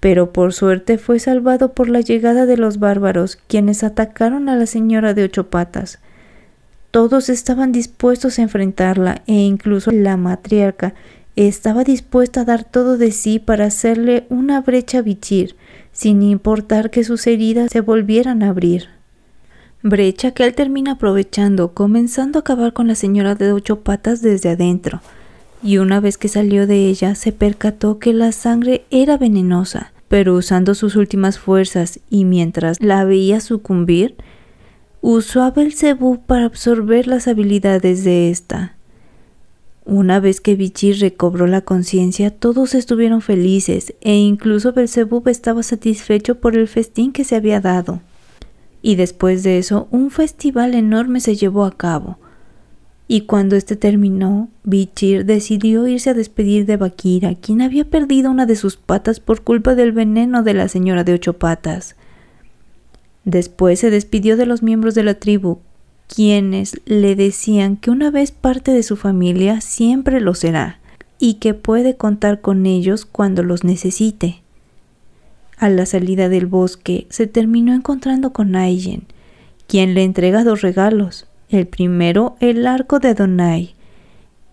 pero por suerte fue salvado por la llegada de los bárbaros, quienes atacaron a la señora de ocho patas, todos estaban dispuestos a enfrentarla e incluso la matriarca estaba dispuesta a dar todo de sí para hacerle una brecha a Bichir, sin importar que sus heridas se volvieran a abrir. Brecha que él termina aprovechando, comenzando a acabar con la señora de ocho patas desde adentro, y una vez que salió de ella se percató que la sangre era venenosa, pero usando sus últimas fuerzas y mientras la veía sucumbir, usó a Belcebú para absorber las habilidades de ésta. Una vez que Vichir recobró la conciencia, todos estuvieron felices e incluso Belzebub estaba satisfecho por el festín que se había dado. Y después de eso, un festival enorme se llevó a cabo. Y cuando este terminó, Bichir decidió irse a despedir de Bakira, quien había perdido una de sus patas por culpa del veneno de la señora de ocho patas. Después se despidió de los miembros de la tribu, quienes le decían que una vez parte de su familia siempre lo será y que puede contar con ellos cuando los necesite. A la salida del bosque se terminó encontrando con Ayen, quien le entrega dos regalos. El primero, el arco de Adonai,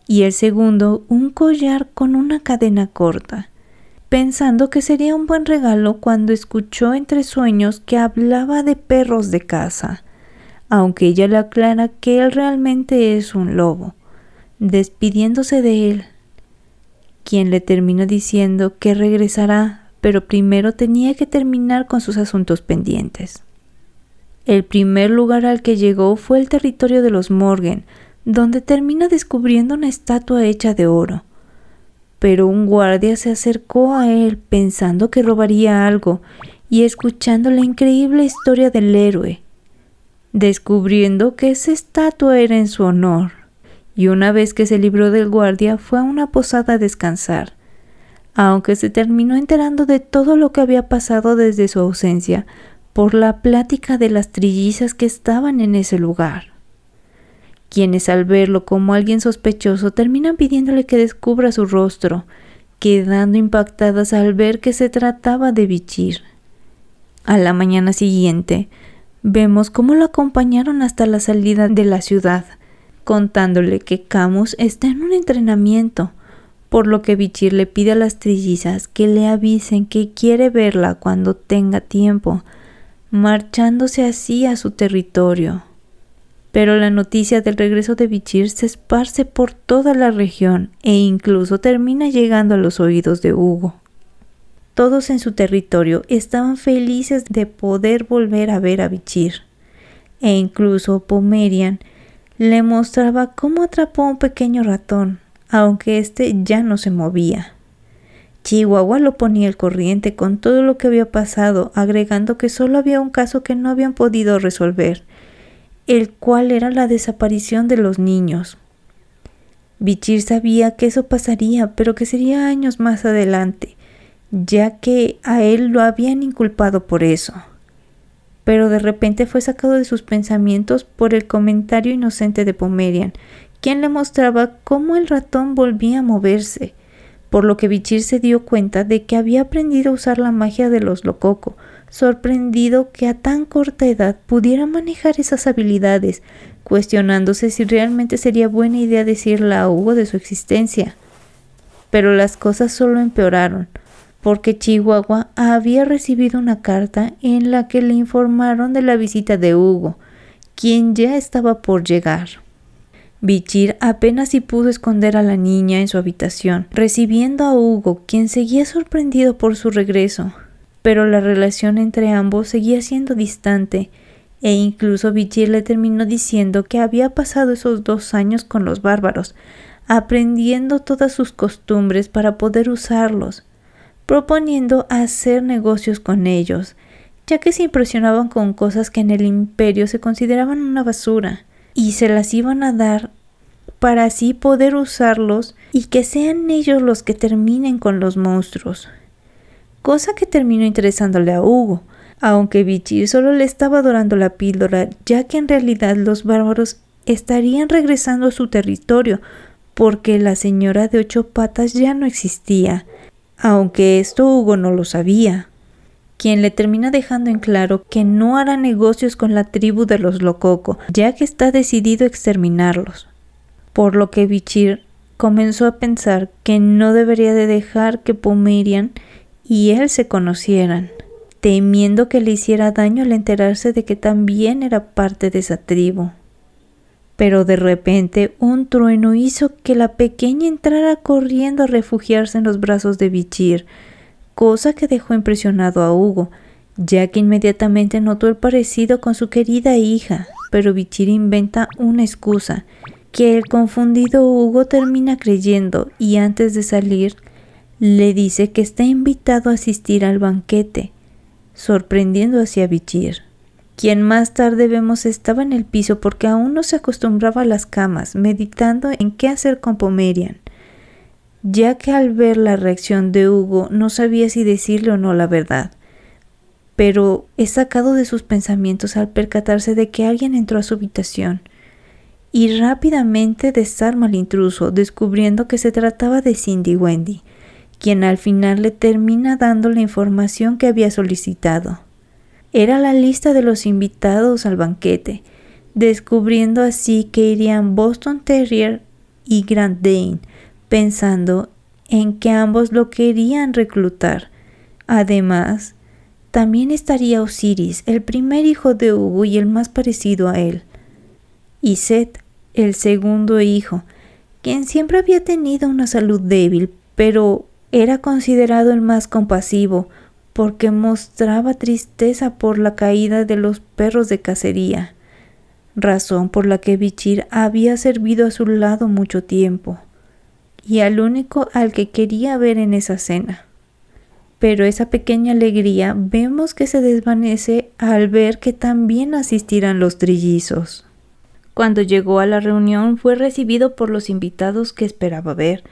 y el segundo, un collar con una cadena corta pensando que sería un buen regalo cuando escuchó entre sueños que hablaba de perros de caza, aunque ella le aclara que él realmente es un lobo, despidiéndose de él, quien le terminó diciendo que regresará, pero primero tenía que terminar con sus asuntos pendientes. El primer lugar al que llegó fue el territorio de los Morgan, donde termina descubriendo una estatua hecha de oro, pero un guardia se acercó a él pensando que robaría algo y escuchando la increíble historia del héroe, descubriendo que esa estatua era en su honor, y una vez que se libró del guardia fue a una posada a descansar, aunque se terminó enterando de todo lo que había pasado desde su ausencia por la plática de las trillizas que estaban en ese lugar quienes al verlo como alguien sospechoso terminan pidiéndole que descubra su rostro, quedando impactadas al ver que se trataba de Vichir. A la mañana siguiente, vemos cómo lo acompañaron hasta la salida de la ciudad, contándole que Camus está en un entrenamiento, por lo que Vichir le pide a las trillizas que le avisen que quiere verla cuando tenga tiempo, marchándose así a su territorio. Pero la noticia del regreso de Vichir se esparce por toda la región e incluso termina llegando a los oídos de Hugo. Todos en su territorio estaban felices de poder volver a ver a Vichir. e incluso Pomerian le mostraba cómo atrapó a un pequeño ratón, aunque éste ya no se movía. Chihuahua lo ponía al corriente con todo lo que había pasado, agregando que solo había un caso que no habían podido resolver, el cual era la desaparición de los niños. Bichir sabía que eso pasaría, pero que sería años más adelante, ya que a él lo habían inculpado por eso. Pero de repente fue sacado de sus pensamientos por el comentario inocente de Pomerian, quien le mostraba cómo el ratón volvía a moverse, por lo que Bichir se dio cuenta de que había aprendido a usar la magia de los lococo, sorprendido que a tan corta edad pudiera manejar esas habilidades, cuestionándose si realmente sería buena idea decirle a Hugo de su existencia. Pero las cosas solo empeoraron, porque Chihuahua había recibido una carta en la que le informaron de la visita de Hugo, quien ya estaba por llegar. Bichir apenas si pudo esconder a la niña en su habitación, recibiendo a Hugo, quien seguía sorprendido por su regreso pero la relación entre ambos seguía siendo distante, e incluso Vigil le terminó diciendo que había pasado esos dos años con los bárbaros, aprendiendo todas sus costumbres para poder usarlos, proponiendo hacer negocios con ellos, ya que se impresionaban con cosas que en el imperio se consideraban una basura, y se las iban a dar para así poder usarlos y que sean ellos los que terminen con los monstruos cosa que terminó interesándole a Hugo, aunque Vichir solo le estaba adorando la píldora, ya que en realidad los bárbaros estarían regresando a su territorio, porque la señora de ocho patas ya no existía, aunque esto Hugo no lo sabía quien le termina dejando en claro que no hará negocios con la tribu de los Lococo, ya que está decidido a exterminarlos. Por lo que Bichir comenzó a pensar que no debería de dejar que Pomerian y él se conocieran, temiendo que le hiciera daño al enterarse de que también era parte de esa tribu. Pero de repente un trueno hizo que la pequeña entrara corriendo a refugiarse en los brazos de Bichir, cosa que dejó impresionado a Hugo, ya que inmediatamente notó el parecido con su querida hija, pero Vichir inventa una excusa, que el confundido Hugo termina creyendo y antes de salir le dice que está invitado a asistir al banquete, sorprendiendo hacia a Bichir, quien más tarde vemos estaba en el piso porque aún no se acostumbraba a las camas, meditando en qué hacer con Pomerian, ya que al ver la reacción de Hugo no sabía si decirle o no la verdad pero es sacado de sus pensamientos al percatarse de que alguien entró a su habitación y rápidamente desarma al intruso, descubriendo que se trataba de Cindy Wendy, quien al final le termina dando la información que había solicitado. Era la lista de los invitados al banquete, descubriendo así que irían Boston Terrier y Grand Dane, pensando en que ambos lo querían reclutar. Además, también estaría Osiris, el primer hijo de Hugo y el más parecido a él, y Set, el segundo hijo, quien siempre había tenido una salud débil, pero era considerado el más compasivo porque mostraba tristeza por la caída de los perros de cacería, razón por la que Bichir había servido a su lado mucho tiempo, y al único al que quería ver en esa cena. Pero esa pequeña alegría vemos que se desvanece al ver que también asistirán los trillizos. Cuando llegó a la reunión fue recibido por los invitados que esperaba ver,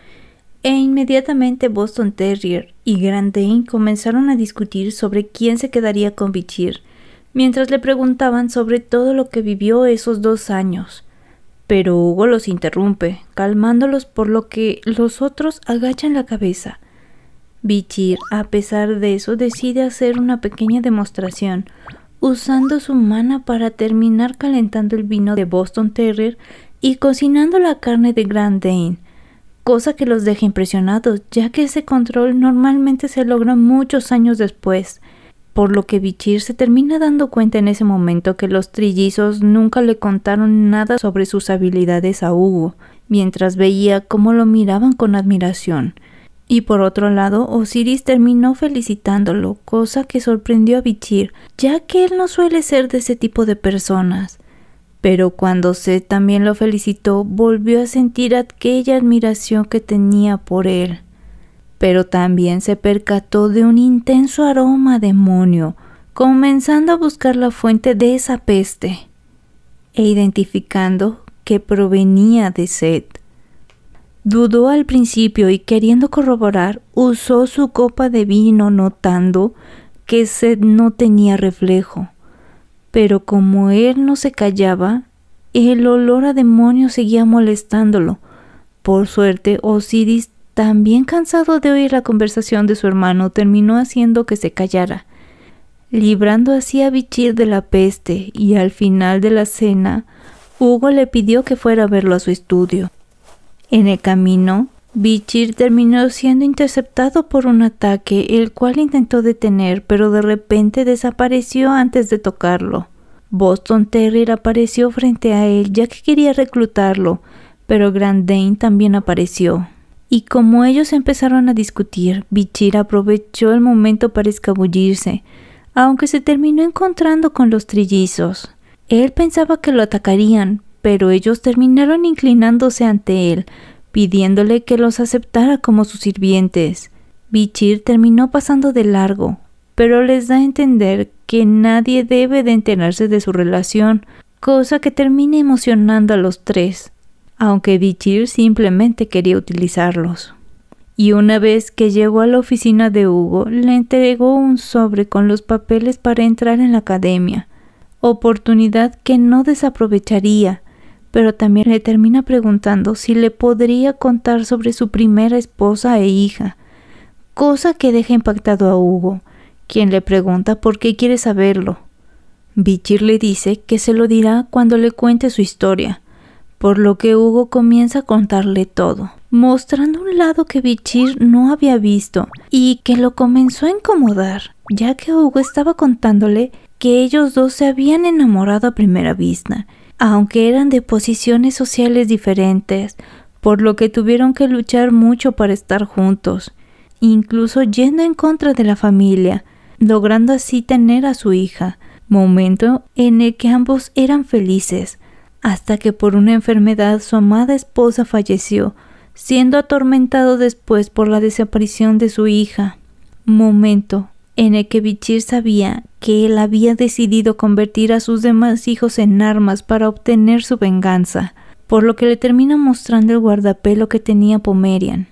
e inmediatamente Boston Terrier y Grand Dane comenzaron a discutir sobre quién se quedaría con Bichir, mientras le preguntaban sobre todo lo que vivió esos dos años. Pero Hugo los interrumpe, calmándolos por lo que los otros agachan la cabeza. Bichir, a pesar de eso, decide hacer una pequeña demostración, usando su mana para terminar calentando el vino de Boston Terrier y cocinando la carne de Grand Dane, cosa que los deja impresionados, ya que ese control normalmente se logra muchos años después, por lo que Bichir se termina dando cuenta en ese momento que los trillizos nunca le contaron nada sobre sus habilidades a Hugo, mientras veía cómo lo miraban con admiración. Y por otro lado, Osiris terminó felicitándolo, cosa que sorprendió a Bichir, ya que él no suele ser de ese tipo de personas pero cuando Seth también lo felicitó, volvió a sentir aquella admiración que tenía por él. Pero también se percató de un intenso aroma demonio, comenzando a buscar la fuente de esa peste e identificando que provenía de Seth. Dudó al principio y queriendo corroborar, usó su copa de vino notando que Seth no tenía reflejo. Pero como él no se callaba, el olor a demonio seguía molestándolo. Por suerte, Osiris, también cansado de oír la conversación de su hermano, terminó haciendo que se callara, librando así a Bichir de la peste, y al final de la cena, Hugo le pidió que fuera a verlo a su estudio. En el camino, Bichir terminó siendo interceptado por un ataque, el cual intentó detener, pero de repente desapareció antes de tocarlo. Boston Terrier apareció frente a él ya que quería reclutarlo, pero Grand Dane también apareció. Y como ellos empezaron a discutir, Bichir aprovechó el momento para escabullirse, aunque se terminó encontrando con los trillizos. Él pensaba que lo atacarían, pero ellos terminaron inclinándose ante él, pidiéndole que los aceptara como sus sirvientes. Vichir terminó pasando de largo, pero les da a entender que nadie debe de enterarse de su relación, cosa que termina emocionando a los tres, aunque Bichir simplemente quería utilizarlos. Y una vez que llegó a la oficina de Hugo, le entregó un sobre con los papeles para entrar en la academia, oportunidad que no desaprovecharía, pero también le termina preguntando si le podría contar sobre su primera esposa e hija, cosa que deja impactado a Hugo, quien le pregunta por qué quiere saberlo. Bichir le dice que se lo dirá cuando le cuente su historia, por lo que Hugo comienza a contarle todo, mostrando un lado que Bichir no había visto y que lo comenzó a incomodar, ya que Hugo estaba contándole que ellos dos se habían enamorado a primera vista aunque eran de posiciones sociales diferentes, por lo que tuvieron que luchar mucho para estar juntos, incluso yendo en contra de la familia, logrando así tener a su hija, momento en el que ambos eran felices, hasta que por una enfermedad su amada esposa falleció, siendo atormentado después por la desaparición de su hija. Momento en el que Bichir sabía que él había decidido convertir a sus demás hijos en armas para obtener su venganza, por lo que le termina mostrando el guardapelo que tenía Pomerian,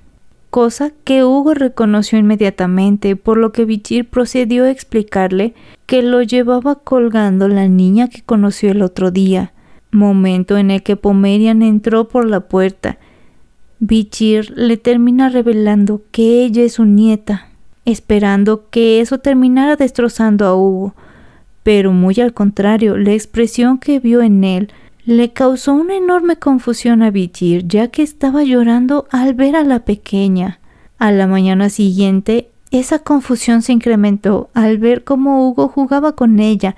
cosa que Hugo reconoció inmediatamente, por lo que Bichir procedió a explicarle que lo llevaba colgando la niña que conoció el otro día, momento en el que Pomerian entró por la puerta. Vichir le termina revelando que ella es su nieta, esperando que eso terminara destrozando a Hugo, pero muy al contrario, la expresión que vio en él le causó una enorme confusión a Vitir, ya que estaba llorando al ver a la pequeña. A la mañana siguiente, esa confusión se incrementó al ver cómo Hugo jugaba con ella,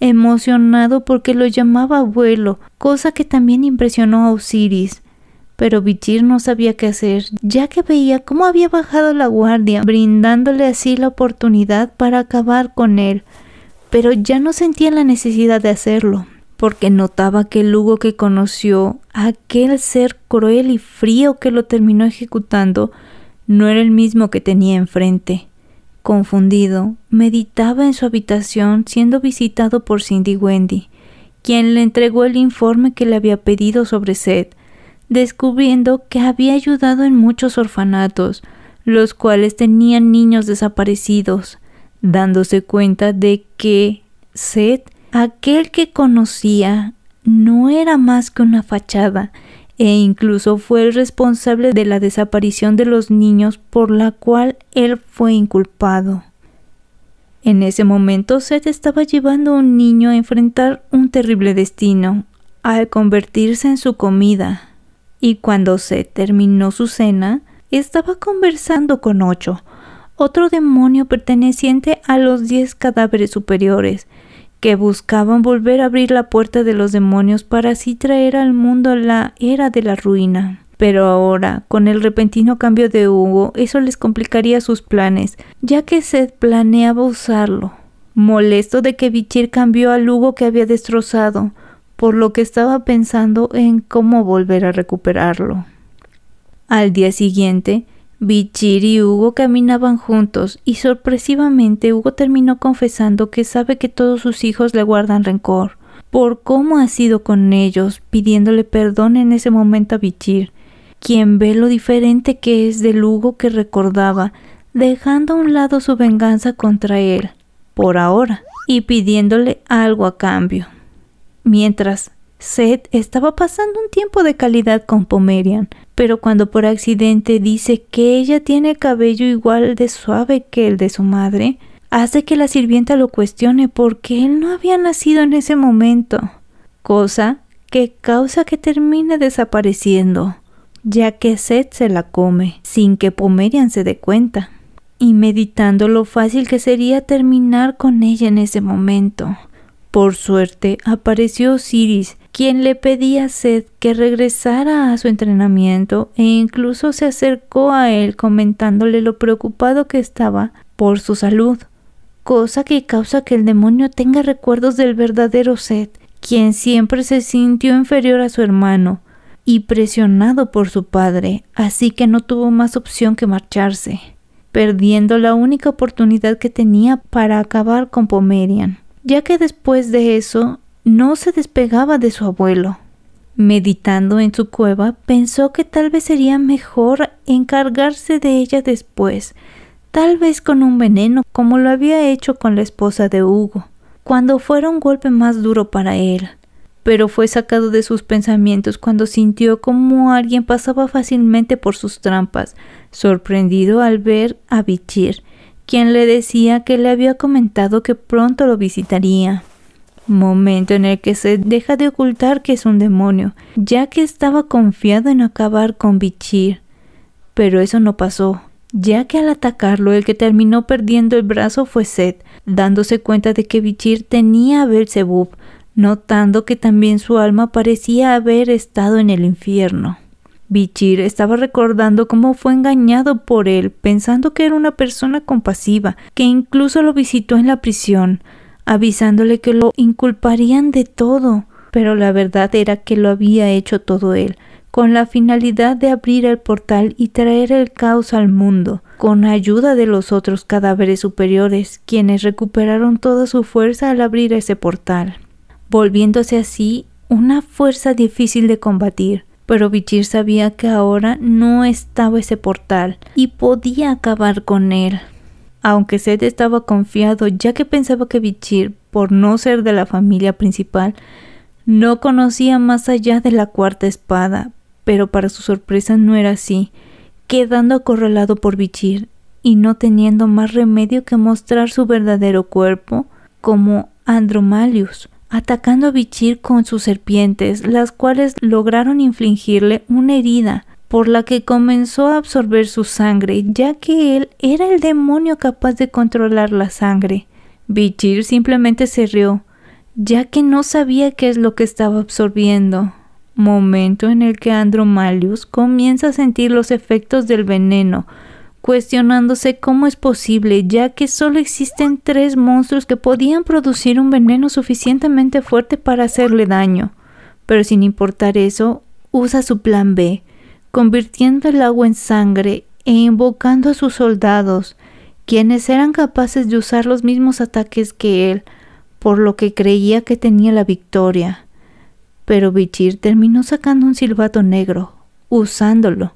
emocionado porque lo llamaba abuelo, cosa que también impresionó a Osiris pero Bichir no sabía qué hacer, ya que veía cómo había bajado la guardia, brindándole así la oportunidad para acabar con él, pero ya no sentía la necesidad de hacerlo, porque notaba que el Lugo que conoció, aquel ser cruel y frío que lo terminó ejecutando, no era el mismo que tenía enfrente. Confundido, meditaba en su habitación siendo visitado por Cindy Wendy, quien le entregó el informe que le había pedido sobre Seth, descubriendo que había ayudado en muchos orfanatos, los cuales tenían niños desaparecidos, dándose cuenta de que Seth, aquel que conocía, no era más que una fachada, e incluso fue el responsable de la desaparición de los niños por la cual él fue inculpado. En ese momento Seth estaba llevando a un niño a enfrentar un terrible destino, al convertirse en su comida, y cuando se terminó su cena, estaba conversando con Ocho, otro demonio perteneciente a los diez cadáveres superiores, que buscaban volver a abrir la puerta de los demonios para así traer al mundo la era de la ruina. Pero ahora, con el repentino cambio de Hugo, eso les complicaría sus planes, ya que Seth planeaba usarlo. Molesto de que Vichir cambió al Hugo que había destrozado, por lo que estaba pensando en cómo volver a recuperarlo. Al día siguiente, Bichir y Hugo caminaban juntos y sorpresivamente Hugo terminó confesando que sabe que todos sus hijos le guardan rencor por cómo ha sido con ellos, pidiéndole perdón en ese momento a Bichir, quien ve lo diferente que es del Hugo que recordaba, dejando a un lado su venganza contra él, por ahora, y pidiéndole algo a cambio. Mientras, Seth estaba pasando un tiempo de calidad con Pomerian, pero cuando por accidente dice que ella tiene cabello igual de suave que el de su madre, hace que la sirvienta lo cuestione porque él no había nacido en ese momento, cosa que causa que termine desapareciendo, ya que Seth se la come, sin que Pomerian se dé cuenta, y meditando lo fácil que sería terminar con ella en ese momento. Por suerte apareció Osiris, quien le pedía a Seth que regresara a su entrenamiento e incluso se acercó a él comentándole lo preocupado que estaba por su salud, cosa que causa que el demonio tenga recuerdos del verdadero Seth, quien siempre se sintió inferior a su hermano y presionado por su padre, así que no tuvo más opción que marcharse, perdiendo la única oportunidad que tenía para acabar con Pomerian ya que después de eso no se despegaba de su abuelo. Meditando en su cueva, pensó que tal vez sería mejor encargarse de ella después, tal vez con un veneno como lo había hecho con la esposa de Hugo, cuando fuera un golpe más duro para él. Pero fue sacado de sus pensamientos cuando sintió como alguien pasaba fácilmente por sus trampas, sorprendido al ver a Bichir, quien le decía que le había comentado que pronto lo visitaría. Momento en el que se deja de ocultar que es un demonio, ya que estaba confiado en acabar con Bichir. Pero eso no pasó, ya que al atacarlo el que terminó perdiendo el brazo fue Seth, dándose cuenta de que Bichir tenía a Belzebub, notando que también su alma parecía haber estado en el infierno. Vichir estaba recordando cómo fue engañado por él, pensando que era una persona compasiva, que incluso lo visitó en la prisión, avisándole que lo inculparían de todo. Pero la verdad era que lo había hecho todo él, con la finalidad de abrir el portal y traer el caos al mundo, con ayuda de los otros cadáveres superiores, quienes recuperaron toda su fuerza al abrir ese portal, volviéndose así una fuerza difícil de combatir pero Vichir sabía que ahora no estaba ese portal y podía acabar con él. Aunque Seth estaba confiado ya que pensaba que Bichir, por no ser de la familia principal, no conocía más allá de la cuarta espada, pero para su sorpresa no era así, quedando acorralado por Vichir y no teniendo más remedio que mostrar su verdadero cuerpo como Andromalius, atacando a Vichir con sus serpientes, las cuales lograron infligirle una herida por la que comenzó a absorber su sangre, ya que él era el demonio capaz de controlar la sangre. Vichir simplemente se rió, ya que no sabía qué es lo que estaba absorbiendo. Momento en el que Andromalius comienza a sentir los efectos del veneno, cuestionándose cómo es posible, ya que solo existen tres monstruos que podían producir un veneno suficientemente fuerte para hacerle daño. Pero sin importar eso, usa su plan B, convirtiendo el agua en sangre e invocando a sus soldados, quienes eran capaces de usar los mismos ataques que él, por lo que creía que tenía la victoria. Pero Vichir terminó sacando un silbato negro, usándolo,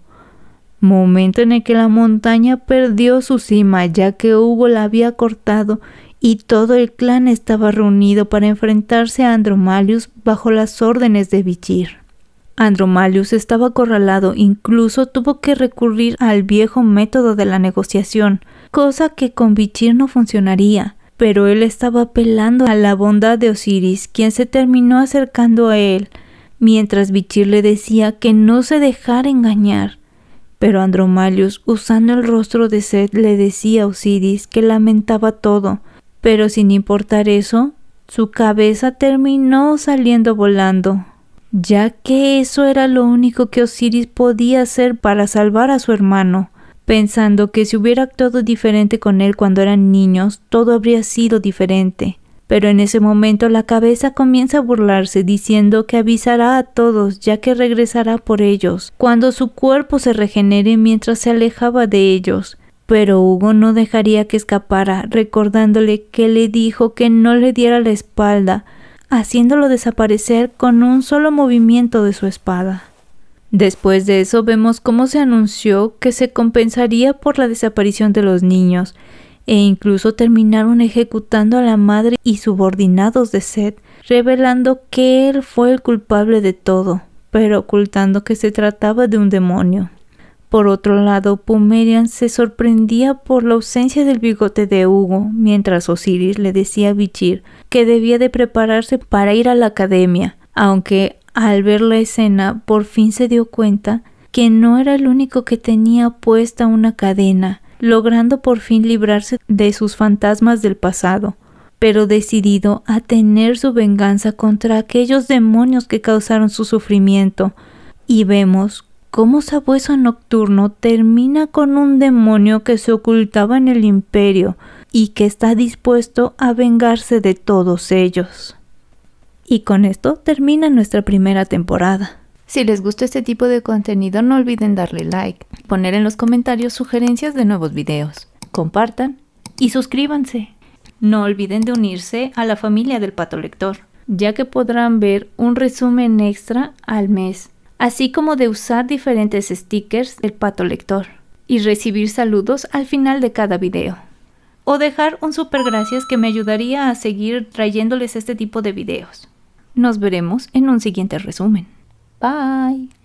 momento en el que la montaña perdió su cima ya que Hugo la había cortado y todo el clan estaba reunido para enfrentarse a Andromalius bajo las órdenes de Vichir. Andromalius estaba acorralado, incluso tuvo que recurrir al viejo método de la negociación, cosa que con Vichir no funcionaría, pero él estaba apelando a la bondad de Osiris, quien se terminó acercando a él, mientras Vichir le decía que no se dejara engañar, pero Andromalius, usando el rostro de Seth, le decía a Osiris que lamentaba todo, pero sin importar eso, su cabeza terminó saliendo volando, ya que eso era lo único que Osiris podía hacer para salvar a su hermano, pensando que si hubiera actuado diferente con él cuando eran niños, todo habría sido diferente pero en ese momento la cabeza comienza a burlarse diciendo que avisará a todos ya que regresará por ellos, cuando su cuerpo se regenere mientras se alejaba de ellos. Pero Hugo no dejaría que escapara, recordándole que le dijo que no le diera la espalda, haciéndolo desaparecer con un solo movimiento de su espada. Después de eso vemos cómo se anunció que se compensaría por la desaparición de los niños, e incluso terminaron ejecutando a la madre y subordinados de Seth, revelando que él fue el culpable de todo, pero ocultando que se trataba de un demonio. Por otro lado, Pomerian se sorprendía por la ausencia del bigote de Hugo, mientras Osiris le decía a Bichir que debía de prepararse para ir a la academia, aunque al ver la escena por fin se dio cuenta que no era el único que tenía puesta una cadena, logrando por fin librarse de sus fantasmas del pasado, pero decidido a tener su venganza contra aquellos demonios que causaron su sufrimiento. Y vemos cómo Sabueso Nocturno termina con un demonio que se ocultaba en el imperio y que está dispuesto a vengarse de todos ellos. Y con esto termina nuestra primera temporada. Si les gusta este tipo de contenido no olviden darle like, poner en los comentarios sugerencias de nuevos videos, compartan y suscríbanse. No olviden de unirse a la familia del Pato Lector, ya que podrán ver un resumen extra al mes, así como de usar diferentes stickers del Pato Lector y recibir saludos al final de cada video. O dejar un super gracias que me ayudaría a seguir trayéndoles este tipo de videos. Nos veremos en un siguiente resumen. Bye.